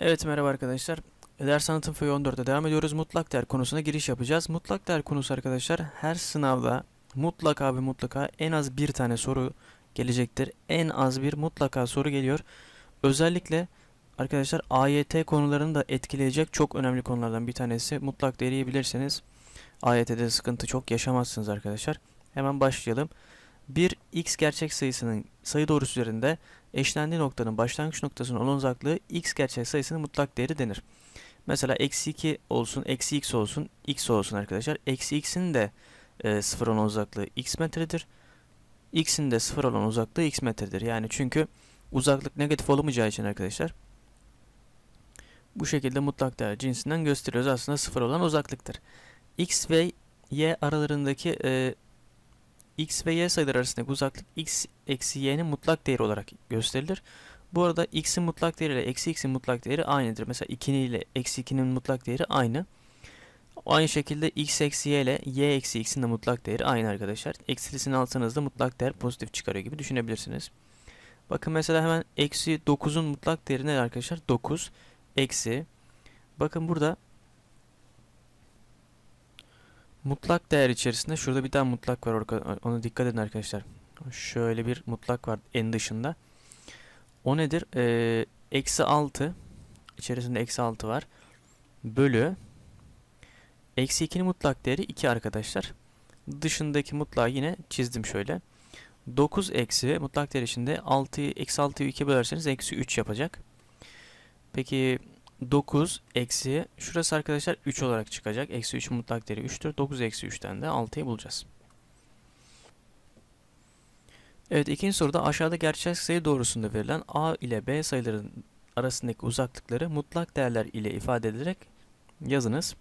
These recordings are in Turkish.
Evet merhaba arkadaşlar. Ders Sanatın f 14'te devam ediyoruz. Mutlak değer konusuna giriş yapacağız. Mutlak değer konusu arkadaşlar her sınavda mutlaka ve mutlaka en az bir tane soru gelecektir. En az bir mutlaka soru geliyor. Özellikle arkadaşlar AYT konularını da etkileyecek çok önemli konulardan bir tanesi. Mutlak değeri bilirseniz AYT'de sıkıntı çok yaşamazsınız arkadaşlar. Hemen başlayalım. Bir x gerçek sayısının sayı doğrusu üzerinde eşlendiği noktanın başlangıç noktasının olan uzaklığı x gerçek sayısının mutlak değeri denir. Mesela eksi 2 olsun, eksi x olsun, x olsun arkadaşlar. Eksi x'in de e, sıfır olan uzaklığı x metredir. x'in de sıfır olan uzaklığı x metredir. Yani çünkü uzaklık negatif olamayacağı için arkadaşlar bu şekilde mutlak değer cinsinden gösteriyoruz. Aslında sıfır olan uzaklıktır. X ve Y aralarındaki e, x ve y sayıları arasındaki uzaklık x eksi y'nin mutlak değeri olarak gösterilir. Bu arada x'in mutlak değeri ile eksi x'in mutlak değeri aynıdır. Mesela 2 ile eksi 2'nin mutlak değeri aynı. Aynı şekilde x eksi y ile y eksi x'in de mutlak değeri aynı arkadaşlar. Eksilisini alsanız da mutlak değer pozitif çıkarıyor gibi düşünebilirsiniz. Bakın mesela hemen eksi 9'un mutlak değeri ne arkadaşlar? 9 eksi. Bakın burada Mutlak değer içerisinde şurada bir tane mutlak var. Ona dikkat edin arkadaşlar. Şöyle bir mutlak var en dışında. O nedir? Ee, eksi 6 içerisinde eksi 6 var. Bölü eksi 2'nin mutlak değeri 2 arkadaşlar. Dışındaki mutlağı yine çizdim şöyle. 9 eksi mutlak değer içinde 6 eksi 6'yı 2 bölerseniz eksi 3 yapacak. Peki 9 eksi şurası arkadaşlar 3 olarak çıkacak. Eksi 3 mutlak değeri 3'tür. 9 eksi 3'ten de 6'yı bulacağız. Evet ikinci soruda aşağıda gerçek sayı doğrusunda verilen A ile B sayıların arasındaki uzaklıkları mutlak değerler ile ifade ederek yazınız.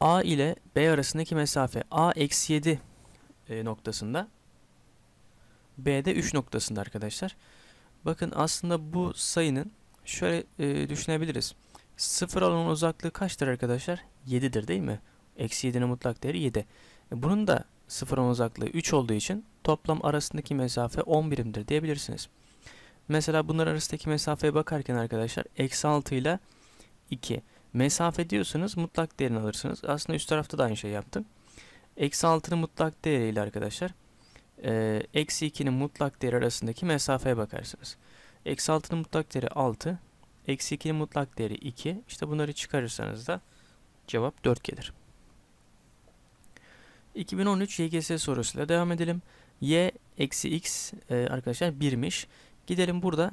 A ile B arasındaki mesafe A eksi 7 e, noktasında B'de 3 noktasında arkadaşlar. Arkadaşlar. Bakın aslında bu sayının şöyle e, düşünebiliriz. Sıfır alanın uzaklığı kaçtır arkadaşlar? 7'dir değil mi? Eksi 7'nin mutlak değeri 7. E, bunun da sıfır alan uzaklığı 3 olduğu için toplam arasındaki mesafe 10 birimdir diyebilirsiniz. Mesela bunlar arasındaki mesafeye bakarken arkadaşlar eksi 6 ile 2. Mesafe diyorsanız mutlak değerini alırsınız. Aslında üst tarafta da aynı şey yaptım. Eksi 6'nın mutlak değeriyle arkadaşlar ee, eksi 2'nin mutlak değeri arasındaki mesafeye bakarsınız. Eksi 6'nın mutlak değeri 6. Eksi 2'nin mutlak değeri 2. İşte bunları çıkarırsanız da cevap 4 gelir. 2013 YGS sorusuyla devam edelim. Y eksi x e, arkadaşlar 1'miş. Gidelim burada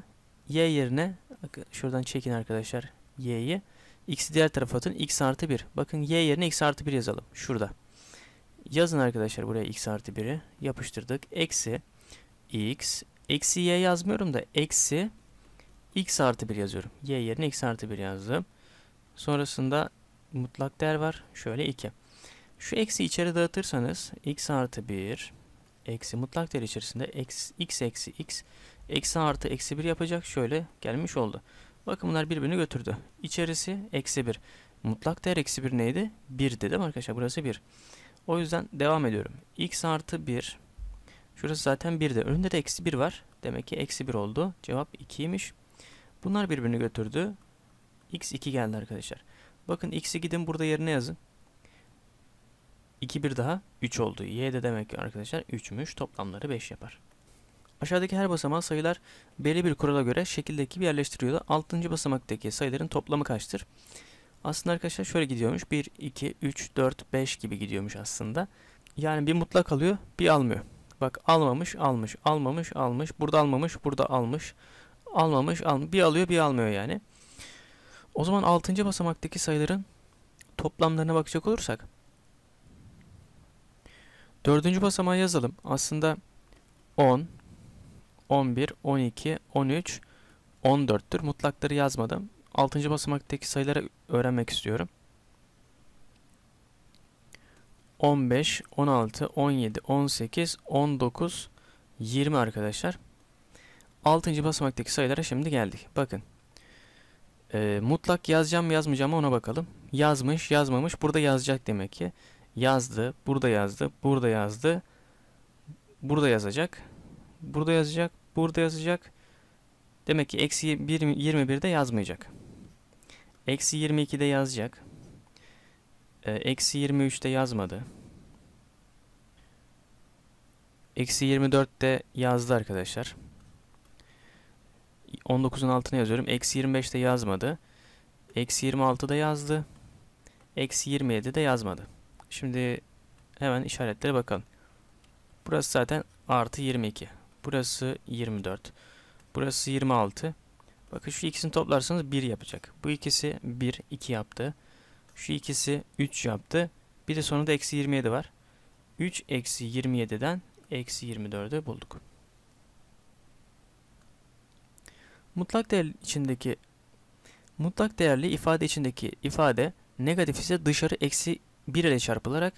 y yerine şuradan çekin arkadaşlar y'yi. x'i diğer tarafa atın. x artı 1. Bakın y yerine x artı 1 yazalım. Şurada. Yazın arkadaşlar buraya x artı 1'i yapıştırdık. Eksi x. Eksi y yazmıyorum da eksi x artı 1 yazıyorum. Y yerine x artı 1 yazdım. Sonrasında mutlak değer var. Şöyle 2. Şu eksi içeri dağıtırsanız x artı 1 eksi mutlak değer içerisinde x, eksi x eksi artı eksi 1 yapacak. Şöyle gelmiş oldu. Bakın bunlar birbirini götürdü. İçerisi eksi 1. Mutlak değer eksi 1 neydi? 1'di dedim arkadaşlar? Burası 1. O yüzden devam ediyorum. x artı 1. Şurası zaten 1 de. Önünde de eksi 1 var. Demek ki eksi 1 oldu. Cevap 2'ymiş. Bunlar birbirini götürdü. x 2 geldi arkadaşlar. Bakın x'i gidin burada yerine yazın. 2 1 daha 3 oldu. Y de demek ki arkadaşlar 3'müş. Toplamları 5 yapar. Aşağıdaki her basamağa sayılar belli bir kurala göre şekildeki bir yerleştiriyordu. 6. basamaktaki sayıların toplamı kaçtır? Aslında arkadaşlar şöyle gidiyormuş. 1, 2, 3, 4, 5 gibi gidiyormuş aslında. Yani bir mutlak alıyor bir almıyor. Bak almamış almış almamış almış. Burada almamış burada almış. Almamış almış. Bir alıyor bir almıyor yani. O zaman 6. basamaktaki sayıların toplamlarına bakacak olursak. 4. basamağı yazalım. Aslında 10, 11, 12, 13, 14'tür. Mutlakları yazmadım. 6. basamaktaki sayıları öğrenmek istiyorum. 15, 16, 17, 18, 19, 20 arkadaşlar. 6. basamaktaki sayılara şimdi geldik. Bakın. E, mutlak yazacağım mı yazmayacağım ona bakalım. Yazmış yazmamış burada yazacak demek ki. Yazdı burada yazdı burada yazdı. Burada yazacak. Burada yazacak burada yazacak. Demek ki eksi 21'de yazmayacak. Eksi 22'de yazacak. Ee, eksi 23'te yazmadı. Eksi 24'te yazdı arkadaşlar. 19'un altına yazıyorum. Eksi 25'te yazmadı. Eksi 26'da yazdı. Eksi 27'de yazmadı. Şimdi hemen işaretlere bakalım. Burası zaten artı 22. Burası 24. Burası 26. Bakın şu ikisini toplarsanız 1 yapacak. Bu ikisi 1, 2 yaptı. Şu ikisi 3 yaptı. Bir de sonunda eksi 27 var. 3 eksi 27'den eksi 24'ü bulduk. Mutlak değer içindeki mutlak değerli ifade içindeki ifade negatif ise dışarı eksi 1 ile çarpılarak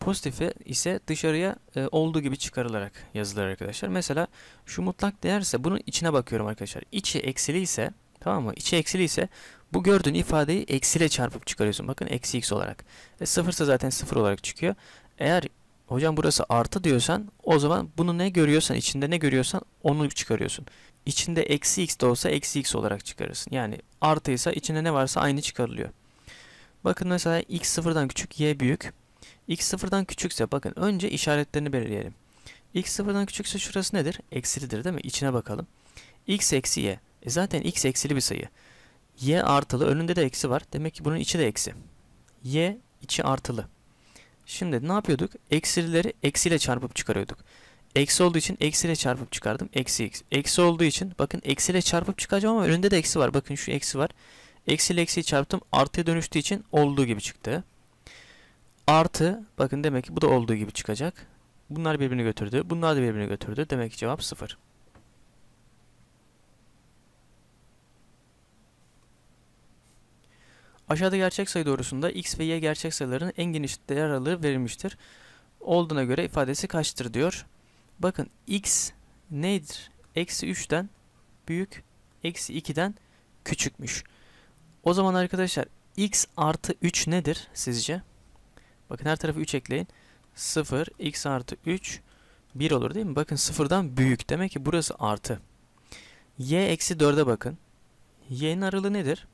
Pozitifi ise dışarıya e, olduğu gibi çıkarılarak yazılır arkadaşlar. Mesela şu mutlak değerse bunun içine bakıyorum arkadaşlar. İçi eksili ise tamam mı? İçi eksili ise bu gördüğün ifadeyi eksiyle çarpıp çıkarıyorsun. Bakın eksi x olarak. E, sıfırsa zaten sıfır olarak çıkıyor. Eğer hocam burası artı diyorsan o zaman bunu ne görüyorsan içinde ne görüyorsan onu çıkarıyorsun. İçinde eksi x de olsa eksi x olarak çıkarırsın. Yani artıysa içinde ne varsa aynı çıkarılıyor. Bakın mesela x sıfırdan küçük y büyük x sıfırdan küçükse bakın önce işaretlerini belirleyelim. x sıfırdan küçükse şurası nedir? Eksilidir değil mi? İçine bakalım. x eksi y. E zaten x eksili bir sayı. y artılı önünde de eksi var. Demek ki bunun içi de eksi. y içi artılı. Şimdi ne yapıyorduk? Eksilileri eksiyle çarpıp çıkarıyorduk. Eksi olduğu için eksiyle çarpıp çıkardım. Eksi x. Eksi olduğu için bakın eksiyle çarpıp çıkacağım ama önünde de eksi var. Bakın şu eksi var. Eksi eksiyi çarptım. Artıya dönüştüğü için olduğu gibi çıktı. Artı bakın demek ki bu da olduğu gibi çıkacak. Bunlar birbirini götürdü. Bunlar da birbirini götürdü. Demek ki cevap 0. Aşağıda gerçek sayı doğrusunda x ve y gerçek sayıların en geniş değer aralığı verilmiştir. Olduğuna göre ifadesi kaçtır diyor. Bakın x nedir? Eksi 3'ten büyük, eksi 2'den küçükmüş. O zaman arkadaşlar x artı 3 nedir sizce? Bakın her tarafı 3 ekleyin. 0, x artı 3, 1 olur değil mi? Bakın 0'dan büyük. Demek ki burası artı. y eksi 4'e bakın. y'nin aralığı nedir?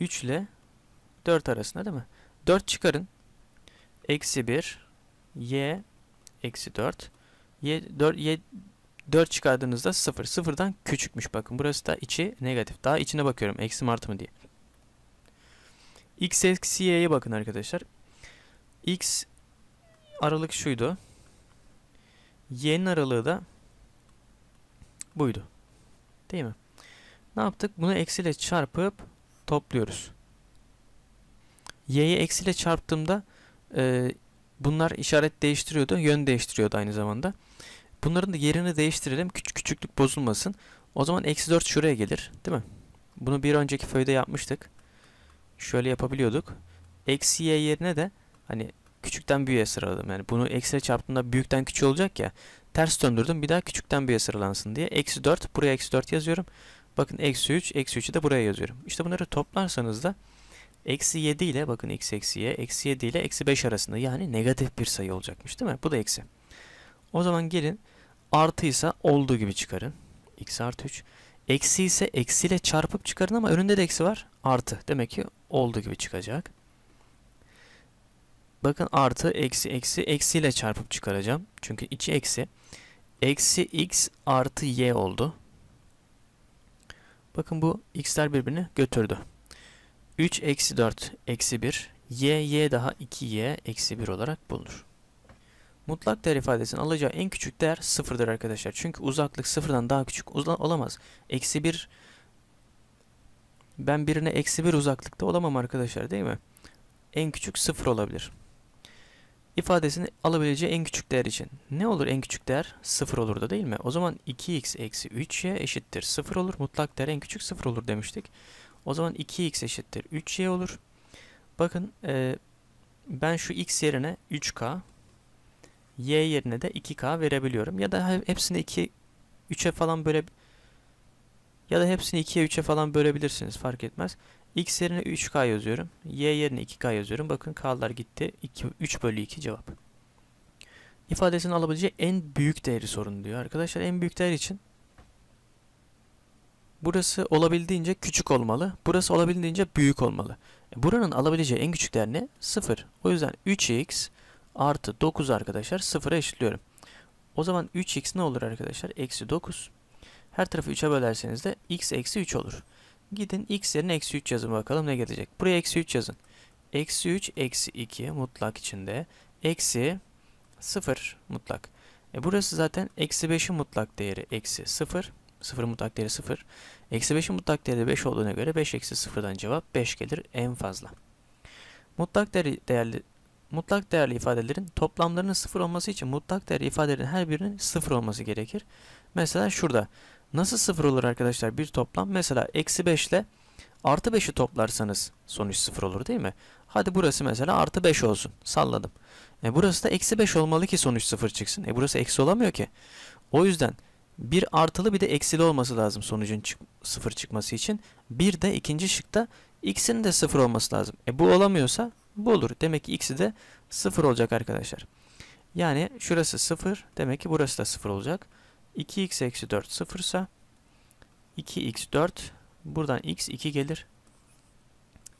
3 ile 4 arasında değil mi? 4 çıkarın. Eksi 1, y eksi 4. Y 4, y 4 çıkardığınızda 0. 0'dan küçükmüş bakın. Burası da içi negatif. Daha içine bakıyorum. Eksi artı mı diye. X eksi y'ye bakın arkadaşlar. X aralık şuydu. Y'nin aralığı da buydu. Değil mi? Ne yaptık? Bunu eksiyle çarpıp topluyoruz. Y'yi eksiyle çarptığımda e, bunlar işaret değiştiriyordu. Yön değiştiriyordu aynı zamanda. Bunların da yerini değiştirelim. Küçük küçüklük bozulmasın. O zaman eksi 4 şuraya gelir. Değil mi? Bunu bir önceki föyde yapmıştık. Şöyle yapabiliyorduk. Eksi y yerine de Hani küçükten büyüğe sıraladım. Yani bunu eksiye çarptığımda büyükten küçük olacak ya. Ters döndürdüm bir daha küçükten büyüğe sıralansın diye. Eksi 4 buraya eksi 4 yazıyorum. Bakın eksi 3 eksi 3'ü de buraya yazıyorum. İşte bunları toplarsanız da eksi 7 ile bakın x eksiye eksi 7 ile eksi 5 arasında yani negatif bir sayı olacakmış değil mi? Bu da eksi. O zaman gelin artıysa olduğu gibi çıkarın. x artı 3. Eksi ise eksiyle çarpıp çıkarın ama önünde de eksi var. Artı. Demek ki olduğu gibi çıkacak. Bakın artı eksi eksi eksi ile çarpıp çıkaracağım. Çünkü içi eksi. Eksi x artı y oldu. Bakın bu x'ler birbirini götürdü. 3 eksi 4 eksi 1 y y daha 2y eksi 1 olarak bulunur. Mutlak değer ifadesinin alacağı en küçük değer sıfırdır arkadaşlar. Çünkü uzaklık sıfırdan daha küçük olamaz. Eksi 1 ben birine eksi 1 uzaklıkta olamam arkadaşlar değil mi? En küçük sıfır olabilir ifadesini alabileceği en küçük değer için. Ne olur en küçük değer? 0 olur da değil mi? O zaman 2x eksi 3y eşittir 0 olur. Mutlak değer en küçük 0 olur demiştik. O zaman 2x eşittir 3y olur. Bakın e, ben şu x yerine 3k, y yerine de 2k verebiliyorum. Ya da hepsini 2, 3'e falan böyle ya da hepsini 2'ye 3'e falan bölebilirsiniz fark etmez. X yerine 3K yazıyorum. Y yerine 2K yazıyorum. Bakın K'lar gitti. 2, 3 bölü 2 cevap. İfadesini alabileceği en büyük değeri sorun diyor. Arkadaşlar en büyük değer için burası olabildiğince küçük olmalı. Burası olabildiğince büyük olmalı. E, buranın alabileceği en küçük değer ne? 0. O yüzden 3x artı 9 arkadaşlar 0'a eşitliyorum. O zaman 3x ne olur arkadaşlar? Eksi 9. Her tarafı 3'e bölerseniz de x eksi 3 olur. Gidin x yerine eksi 3 yazın bakalım ne gelecek. Buraya eksi 3 yazın. Eksi 3 eksi 2 mutlak içinde. Eksi 0 mutlak. E burası zaten eksi 5'in mutlak değeri eksi 0. 0 mutlak değeri 0. Eksi 5'in mutlak değeri 5 olduğuna göre 5 eksi 0'dan cevap 5 gelir en fazla. Mutlak değerli, değerli mutlak değerli ifadelerin toplamlarının 0 olması için mutlak değerli ifadelerin her birinin 0 olması gerekir. Mesela şurada Nasıl sıfır olur arkadaşlar bir toplam? Mesela eksi 5 ile artı 5'i toplarsanız sonuç sıfır olur değil mi? Hadi burası mesela artı 5 olsun. Salladım. E burası da eksi 5 olmalı ki sonuç sıfır çıksın. E burası eksi olamıyor ki. O yüzden bir artılı bir de eksili olması lazım sonucun çık sıfır çıkması için. Bir de ikinci şıkta x'in de sıfır olması lazım. E bu olamıyorsa bu olur. Demek ki x'i de sıfır olacak arkadaşlar. Yani şurası sıfır. Demek ki burası da sıfır olacak. 2x eksi 4 sıfırsa 2x 4 buradan x 2 gelir.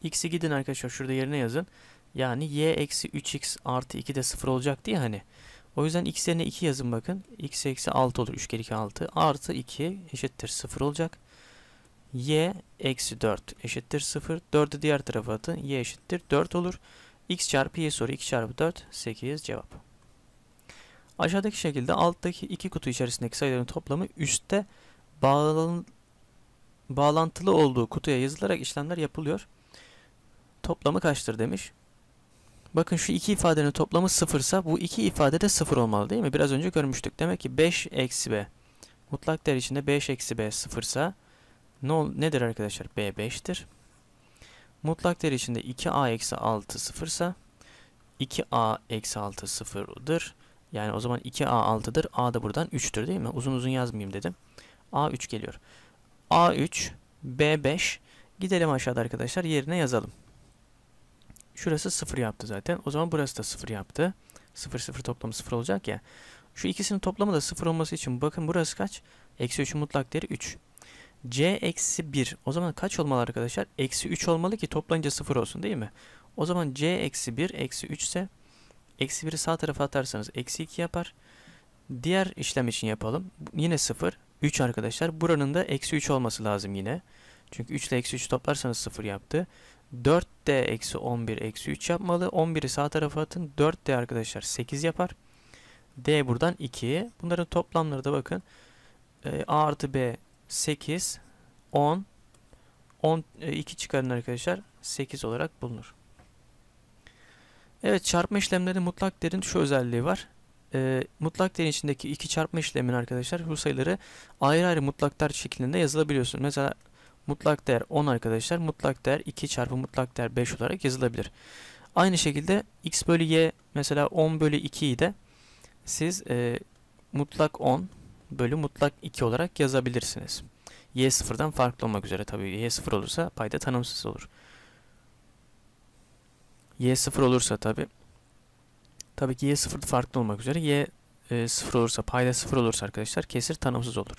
X'i gidin arkadaşlar şurada yerine yazın. Yani y eksi 3x artı 2 de 0 olacak diye hani. O yüzden x yerine 2 yazın bakın. x eksi 6 olur. 3 kere 2 6 artı 2 eşittir 0 olacak. y eksi 4 eşittir 0. 4'ü diğer tarafa atın. y eşittir 4 olur. x çarpı y soru 2 çarpı 4 8 cevap. Aşağıdaki şekilde alttaki iki kutu içerisindeki sayıların toplamı üstte bağlan bağlantılı olduğu kutuya yazılarak işlemler yapılıyor. Toplamı kaçtır demiş. Bakın şu iki ifadenin toplamı sıfırsa bu iki ifade de sıfır olmalı değil mi? Biraz önce görmüştük. Demek ki 5 eksi b. Mutlak değer içinde 5 eksi b sıfırsa ne ol nedir arkadaşlar? b 5'tir. Mutlak değer içinde 2a eksi 6 sıfırsa 2a eksi 6 sıfırdır. Yani o zaman 2A 6'dır. A da buradan 3'tür değil mi? Uzun uzun yazmayayım dedim. A 3 geliyor. A 3, B 5. Gidelim aşağıda arkadaşlar yerine yazalım. Şurası 0 yaptı zaten. O zaman burası da 0 yaptı. 0 0 toplamı 0 olacak ya. Şu ikisinin toplamı da 0 olması için bakın burası kaç? Eksi 3'ün mutlak değeri 3. C eksi 1. O zaman kaç olmalı arkadaşlar? Eksi 3 olmalı ki toplanınca 0 olsun değil mi? O zaman C eksi 1 eksi 3 ise Eksi 1'i sağ tarafa atarsanız eksi 2 yapar. Diğer işlem için yapalım. Yine 0. 3 arkadaşlar. Buranın da eksi 3 olması lazım yine. Çünkü 3 ile eksi 3 toplarsanız 0 yaptı. 4 de eksi 11 eksi 3 yapmalı. 11'i sağ tarafa atın. 4 de arkadaşlar 8 yapar. D buradan 2. Bunların toplamları da bakın. Ee, A artı B 8, 10, 10 2 çıkarın arkadaşlar 8 olarak bulunur. Evet çarpma işlemlerinde mutlak değerin şu özelliği var. E, mutlak değerin içindeki iki çarpma işlemin arkadaşlar bu sayıları ayrı ayrı mutlaklar şeklinde yazılabiliyorsunuz. Mesela mutlak değer 10 arkadaşlar mutlak değer 2 çarpı mutlak değer 5 olarak yazılabilir. Aynı şekilde x bölü y mesela 10 bölü 2'yi de siz e, mutlak 10 bölü mutlak 2 olarak yazabilirsiniz. y sıfırdan farklı olmak üzere tabii y sıfır olursa payda tanımsız olur y sıfır olursa tabi tabii ki y sıfır farklı olmak üzere y e, sıfır olursa payda sıfır olursa arkadaşlar kesir tanımsız olur.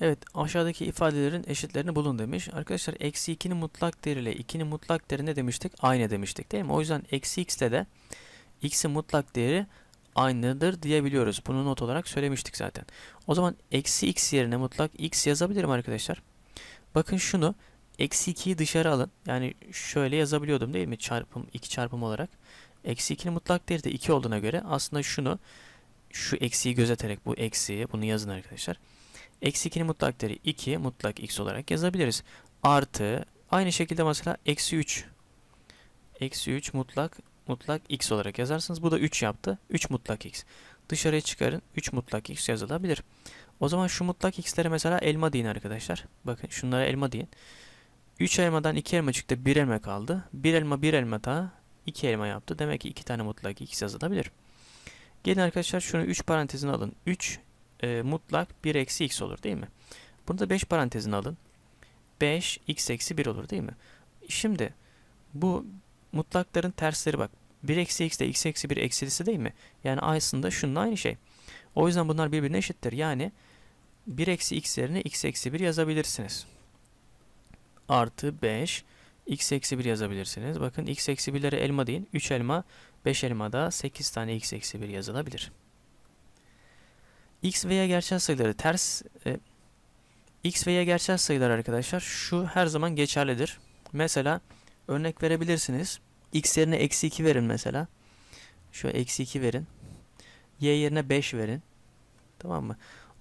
Evet aşağıdaki ifadelerin eşitlerini bulun demiş. Arkadaşlar eksi 2'nin mutlak değeri ile 2'nin mutlak değeri ne demiştik? Aynı demiştik değil mi? O yüzden eksi x'te de x'in mutlak değeri aynıdır diyebiliyoruz. Bunu not olarak söylemiştik zaten. O zaman eksi x yerine mutlak x yazabilirim arkadaşlar. Bakın şunu Eksi 2'yi dışarı alın. Yani şöyle yazabiliyordum değil mi? Çarpım 2 çarpım olarak. Eksi 2'nin mutlak değeri de 2 olduğuna göre aslında şunu şu eksiyi gözeterek bu eksiyi bunu yazın arkadaşlar. Eksi 2'nin mutlak değeri 2 mutlak x olarak yazabiliriz. Artı aynı şekilde mesela eksi 3 eksi 3 mutlak mutlak x olarak yazarsınız. Bu da 3 yaptı. 3 mutlak x. Dışarıya çıkarın. 3 mutlak x yazılabilir. O zaman şu mutlak x'lere mesela elma deyin arkadaşlar. Bakın şunlara elma deyin. 3 elmadan 2 elmacıkta 1 elma kaldı. 1 elma 1 elma daha 2 elma yaptı. Demek ki 2 tane mutlak ikisi yazılabilir. Gelin arkadaşlar şunu 3 parantezine alın. 3 e, mutlak 1 eksi x olur değil mi? Bunu da 5 parantezine alın. 5 x eksi 1 olur değil mi? Şimdi bu mutlakların tersleri bak. 1 eksi x de x eksi 1 eksilisi değil mi? Yani aslında şununla aynı şey. O yüzden bunlar birbirine eşittir. Yani 1 eksi x yerine x eksi 1 yazabilirsiniz artı 5 x eksi 1 yazabilirsiniz. Bakın x eksi 1'lere elma deyin. 3 elma 5 da 8 tane x eksi 1 yazılabilir. x veya gerçel sayıları ters e, x veya gerçel sayılar arkadaşlar şu her zaman geçerlidir. Mesela örnek verebilirsiniz. x yerine eksi 2 verin mesela. Şu eksi 2 verin. y yerine 5 verin. Tamam mı?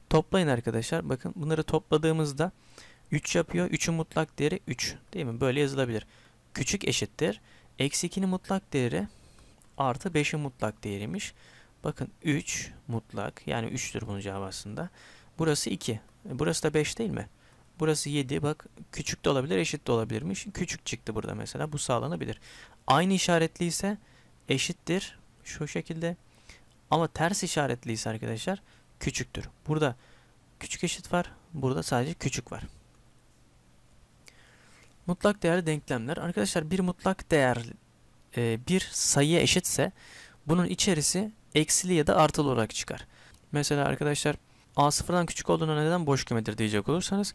Toplayın arkadaşlar. Bakın bunları topladığımızda 3 yapıyor. 3'ün mutlak değeri 3. Değil mi? Böyle yazılabilir. Küçük eşittir. Eksi 2'nin mutlak değeri artı 5'in mutlak değeriymiş. Bakın 3 mutlak. Yani 3'tür bunun cevabı aslında. Burası 2. E, burası da 5 değil mi? Burası 7. Bak küçük de olabilir eşit de olabilirmiş. Küçük çıktı burada mesela. Bu sağlanabilir. Aynı işaretli ise eşittir. Şu şekilde. Ama ters işaretliyse arkadaşlar küçüktür. Burada küçük eşit var. Burada sadece küçük var. Mutlak değerli denklemler. Arkadaşlar bir mutlak değer e, bir sayıya eşitse bunun içerisi eksili ya da artılı olarak çıkar. Mesela arkadaşlar a sıfırdan küçük olduğuna neden boş kümedir diyecek olursanız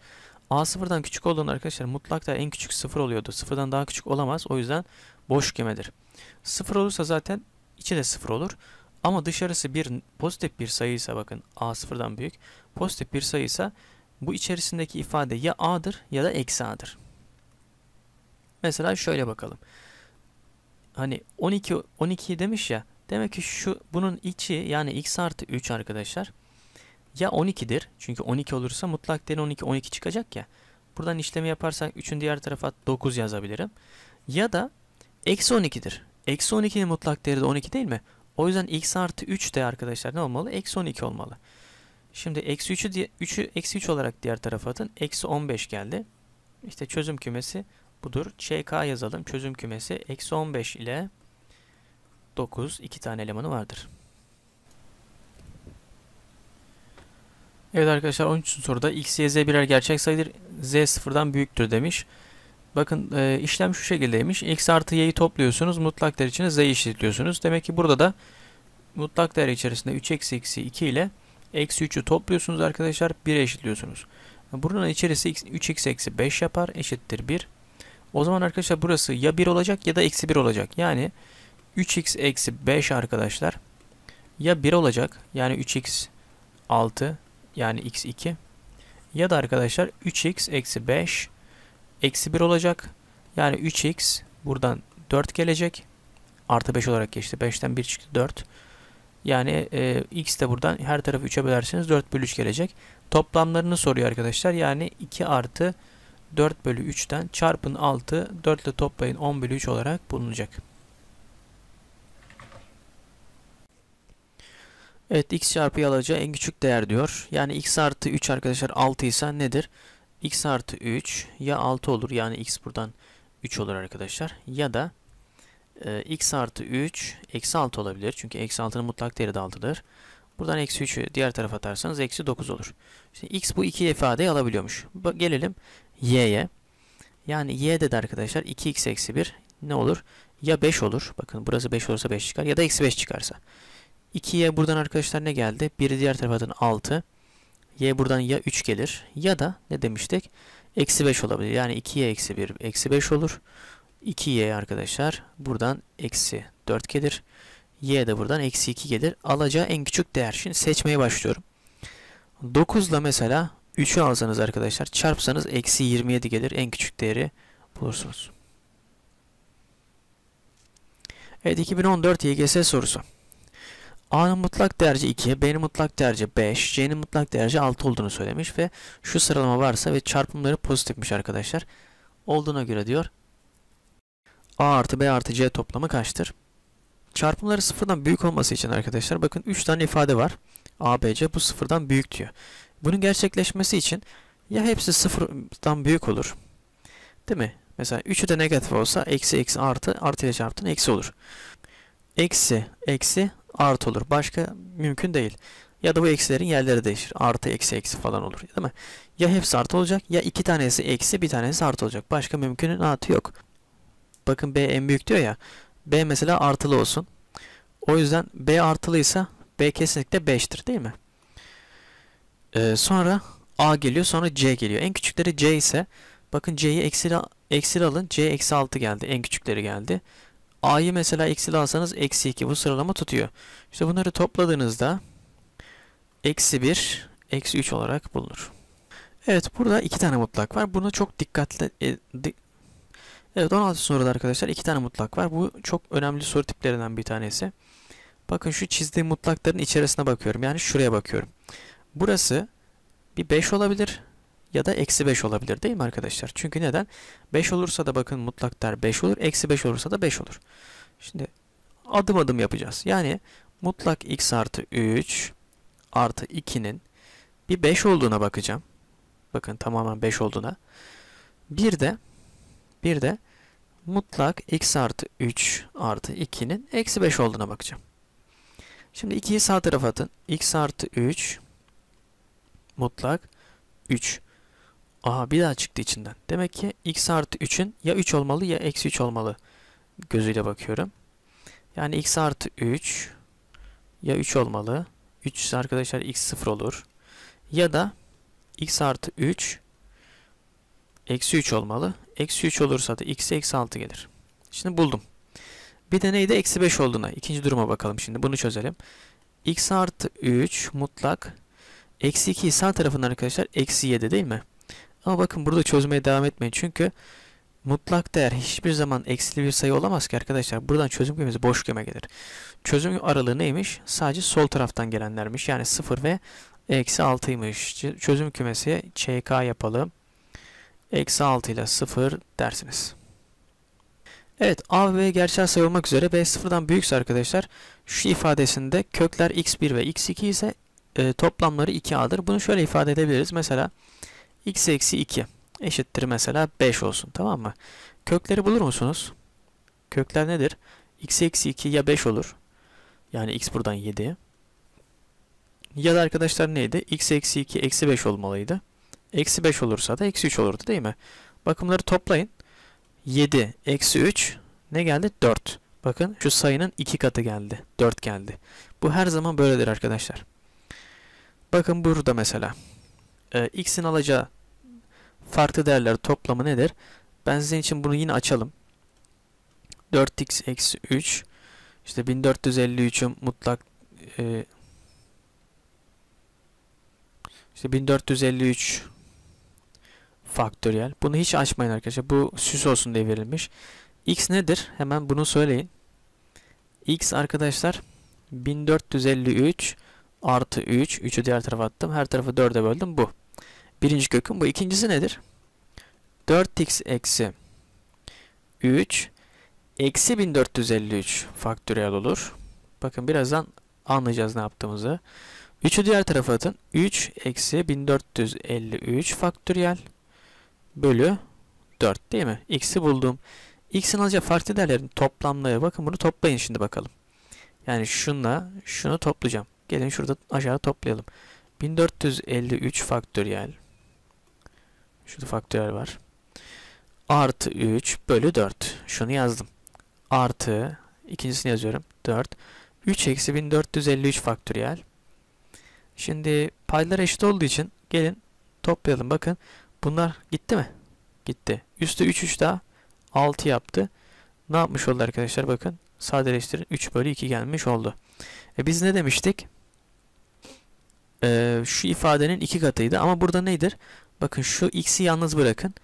a sıfırdan küçük olduğunda arkadaşlar mutlak da en küçük sıfır oluyordu. Sıfırdan daha küçük olamaz. O yüzden boş kümedir. Sıfır olursa zaten içi de sıfır olur. Ama dışarısı bir pozitif bir sayıysa bakın a sıfırdan büyük pozitif bir sayıysa bu içerisindeki ifade ya a'dır ya da eksi a'dır. Mesela şöyle bakalım. Hani 12 12 demiş ya. Demek ki şu bunun içi yani x artı 3 arkadaşlar. Ya 12'dir. Çünkü 12 olursa mutlak değer 12 12 çıkacak ya. Buradan işlemi yaparsak 3'ün diğer tarafa 9 yazabilirim. Ya da eksi 12'dir. Eksi 12'nin mutlak değeri de 12 değil mi? O yüzden x artı 3 de arkadaşlar ne olmalı? Eksi 12 olmalı. Şimdi eksi 3'ü 3'ü eksi 3 olarak diğer tarafa atın. Eksi 15 geldi. İşte çözüm kümesi budur. ÇK yazalım. Çözüm kümesi eksi 15 ile 9 iki tane elemanı vardır. Evet arkadaşlar 13. soruda x, y, z birer gerçek sayıdır. z sıfırdan büyüktür demiş. Bakın e, işlem şu şekildeymiş. x artı y'yi topluyorsunuz. Mutlak değer içinde z'yi eşitliyorsunuz. Demek ki burada da mutlak değer içerisinde 3 eksi eksi 2 ile eksi 3'ü topluyorsunuz arkadaşlar. 1'e eşitliyorsunuz. Buranın içerisi 3 eksi eksi 5 yapar. Eşittir 1. O zaman arkadaşlar burası ya 1 olacak ya da eksi 1 olacak. Yani 3x eksi 5 arkadaşlar ya 1 olacak yani 3x 6 yani x2 ya da arkadaşlar 3x eksi 5 eksi 1 olacak. Yani 3x buradan 4 gelecek. Artı 5 olarak geçti. 5'ten 1 çıktı 4. Yani e, x de buradan her tarafı 3'e bölerseniz 4 bölü 3 gelecek. Toplamlarını soruyor arkadaşlar. Yani 2 artı 4 bölü 3'ten çarpın 6 4 ile toplayın 10 bölü 3 olarak bulunacak. Evet x çarpı alacağı en küçük değer diyor. Yani x artı 3 arkadaşlar 6 ise nedir? x artı 3 ya 6 olur yani x buradan 3 olur arkadaşlar. Ya da e, x artı 3 eksi 6 olabilir. Çünkü eksi 6'nın mutlak değeri de 6'dır. Buradan eksi 3'ü diğer tarafa atarsanız eksi 9 olur. Şimdi x bu iki ifadeyi alabiliyormuş. Bak, gelelim y'ye. Yani y dedi arkadaşlar 2x eksi 1 ne olur? Ya 5 olur. Bakın burası 5 olursa 5 çıkar. Ya da eksi 5 çıkarsa. 2y buradan arkadaşlar ne geldi? 1 diğer taraftan 6. y buradan ya 3 gelir ya da ne demiştik? Eksi 5 olabilir. Yani 2y eksi 1 eksi 5 olur. 2y arkadaşlar buradan eksi 4 gelir. y de buradan eksi 2 gelir. Alacağı en küçük değer. Şimdi seçmeye başlıyorum. 9 ile mesela 3'ü alsanız arkadaşlar çarpsanız eksi 27 gelir. En küçük değeri bulursunuz. Evet 2014 YGS sorusu. A'nın mutlak derece 2, B'nin mutlak derece 5, C'nin mutlak derece 6 olduğunu söylemiş ve şu sıralama varsa ve çarpımları pozitifmiş arkadaşlar. Olduğuna göre diyor A artı B artı C toplamı kaçtır? Çarpımları sıfırdan büyük olması için arkadaşlar bakın 3 tane ifade var. A, B, C bu sıfırdan büyük diyor. Bunun gerçekleşmesi için ya hepsi sıfırdan büyük olur. Değil mi? Mesela 3'ü de negatif olsa eksi eksi artı artı ile çarptın eksi olur. Eksi eksi artı olur. Başka mümkün değil. Ya da bu eksilerin yerleri değişir. Artı eksi eksi falan olur. Değil mi? Ya hepsi artı olacak ya iki tanesi eksi bir tanesi artı olacak. Başka mümkünün mümkünatı yok. Bakın B en büyük diyor ya. B mesela artılı olsun. O yüzden B artılıysa B kesinlikle 5'tir değil mi? Ee, sonra A geliyor sonra C geliyor. En küçükleri C ise bakın C'yi eksili, eksili alın. C eksi 6 geldi. En küçükleri geldi. A'yı mesela eksili alsanız eksi 2 bu sıralama tutuyor. İşte bunları topladığınızda eksi 1 eksi 3 olarak bulunur. Evet burada iki tane mutlak var. Buna çok dikkatli e, di, Evet 16 soruda arkadaşlar iki tane mutlak var. Bu çok önemli soru tiplerinden bir tanesi. Bakın şu çizdiğim mutlakların içerisine bakıyorum. Yani şuraya bakıyorum. Burası bir 5 olabilir ya da eksi 5 olabilir değil mi arkadaşlar? Çünkü neden? 5 olursa da bakın mutlak değer 5 olur. Eksi 5 olursa da 5 olur. Şimdi adım adım yapacağız. Yani mutlak x artı 3 artı 2'nin bir 5 olduğuna bakacağım. Bakın tamamen 5 olduğuna. Bir de bir de mutlak x artı 3 artı 2'nin eksi 5 olduğuna bakacağım. Şimdi 2'yi sağ tarafa atın. x artı 3 mutlak 3. Aha bir daha çıktı içinden. Demek ki x artı 3'ün ya 3 olmalı ya eksi 3 olmalı gözüyle bakıyorum. Yani x artı 3 ya 3 olmalı. 3 arkadaşlar x 0 olur. Ya da x artı 3 eksi 3 olmalı. Eksi 3 olursa da x eksi 6 gelir. Şimdi buldum. Bir de neydi? Eksi 5 olduğuna. İkinci duruma bakalım şimdi. Bunu çözelim. x artı 3 mutlak Eksi 2'yi sağ tarafından arkadaşlar eksi 7 değil mi? Ama bakın burada çözmeye devam etmeyin. Çünkü mutlak değer hiçbir zaman eksili bir sayı olamaz ki arkadaşlar. Buradan çözüm kümesi boş küme gelir. Çözüm aralığı neymiş? Sadece sol taraftan gelenlermiş. Yani 0 ve eksi 6'ymış. Çözüm kümesi ÇK yapalım. Eksi 6 ile 0 dersiniz. Evet A ve B gerçel sayı olmak üzere B sıfırdan büyükse arkadaşlar şu ifadesinde kökler x1 ve x2 ise e, toplamları 2a'dır. Bunu şöyle ifade edebiliriz. Mesela x eksi 2 eşittir mesela 5 olsun. Tamam mı? Kökleri bulur musunuz? Kökler nedir? x eksi 2 ya 5 olur. Yani x buradan 7. Ya da arkadaşlar neydi? x eksi 2 eksi 5 olmalıydı. Eksi 5 olursa da eksi 3 olurdu değil mi? Bakımları toplayın. 7 eksi 3 ne geldi? 4. Bakın şu sayının 2 katı geldi. 4 geldi. Bu her zaman böyledir arkadaşlar. Bakın burada mesela. E, x'in alacağı farklı değerler toplamı nedir? Ben sizin için bunu yine açalım. 4x eksi 3 işte 1453'ün mutlak e, işte 1453 faktöriyel. Bunu hiç açmayın arkadaşlar. Bu süs olsun diye verilmiş. X nedir? Hemen bunu söyleyin. X arkadaşlar 1453 Artı 3. 3'ü diğer tarafa attım. Her tarafı 4'e böldüm. Bu. Birinci köküm. bu. İkincisi nedir? 4x eksi 3 eksi 1453 faktöriyel olur. Bakın birazdan anlayacağız ne yaptığımızı. 3'ü diğer tarafa atın. 3 eksi 1453 faktöriyel bölü 4 değil mi? X'i buldum. X'in alacağı farklı değerlerin toplamları. Bakın bunu toplayın şimdi bakalım. Yani şunla şunu toplayacağım. Gelin şurada aşağı toplayalım. 1453 faktöriyel. Şurada faktöriyel var. Artı 3 bölü 4. Şunu yazdım. Artı ikincisini yazıyorum. 4. 3 eksi 1453 faktöriyel. Şimdi paylar eşit olduğu için gelin toplayalım. Bakın bunlar gitti mi? Gitti. Üstte 3 3 daha 6 yaptı. Ne yapmış oldu arkadaşlar bakın. Sadeleştirin 3 bölü 2 gelmiş oldu. E biz ne demiştik? e, şu ifadenin iki katıydı. Ama burada nedir? Bakın şu x'i yalnız bırakın.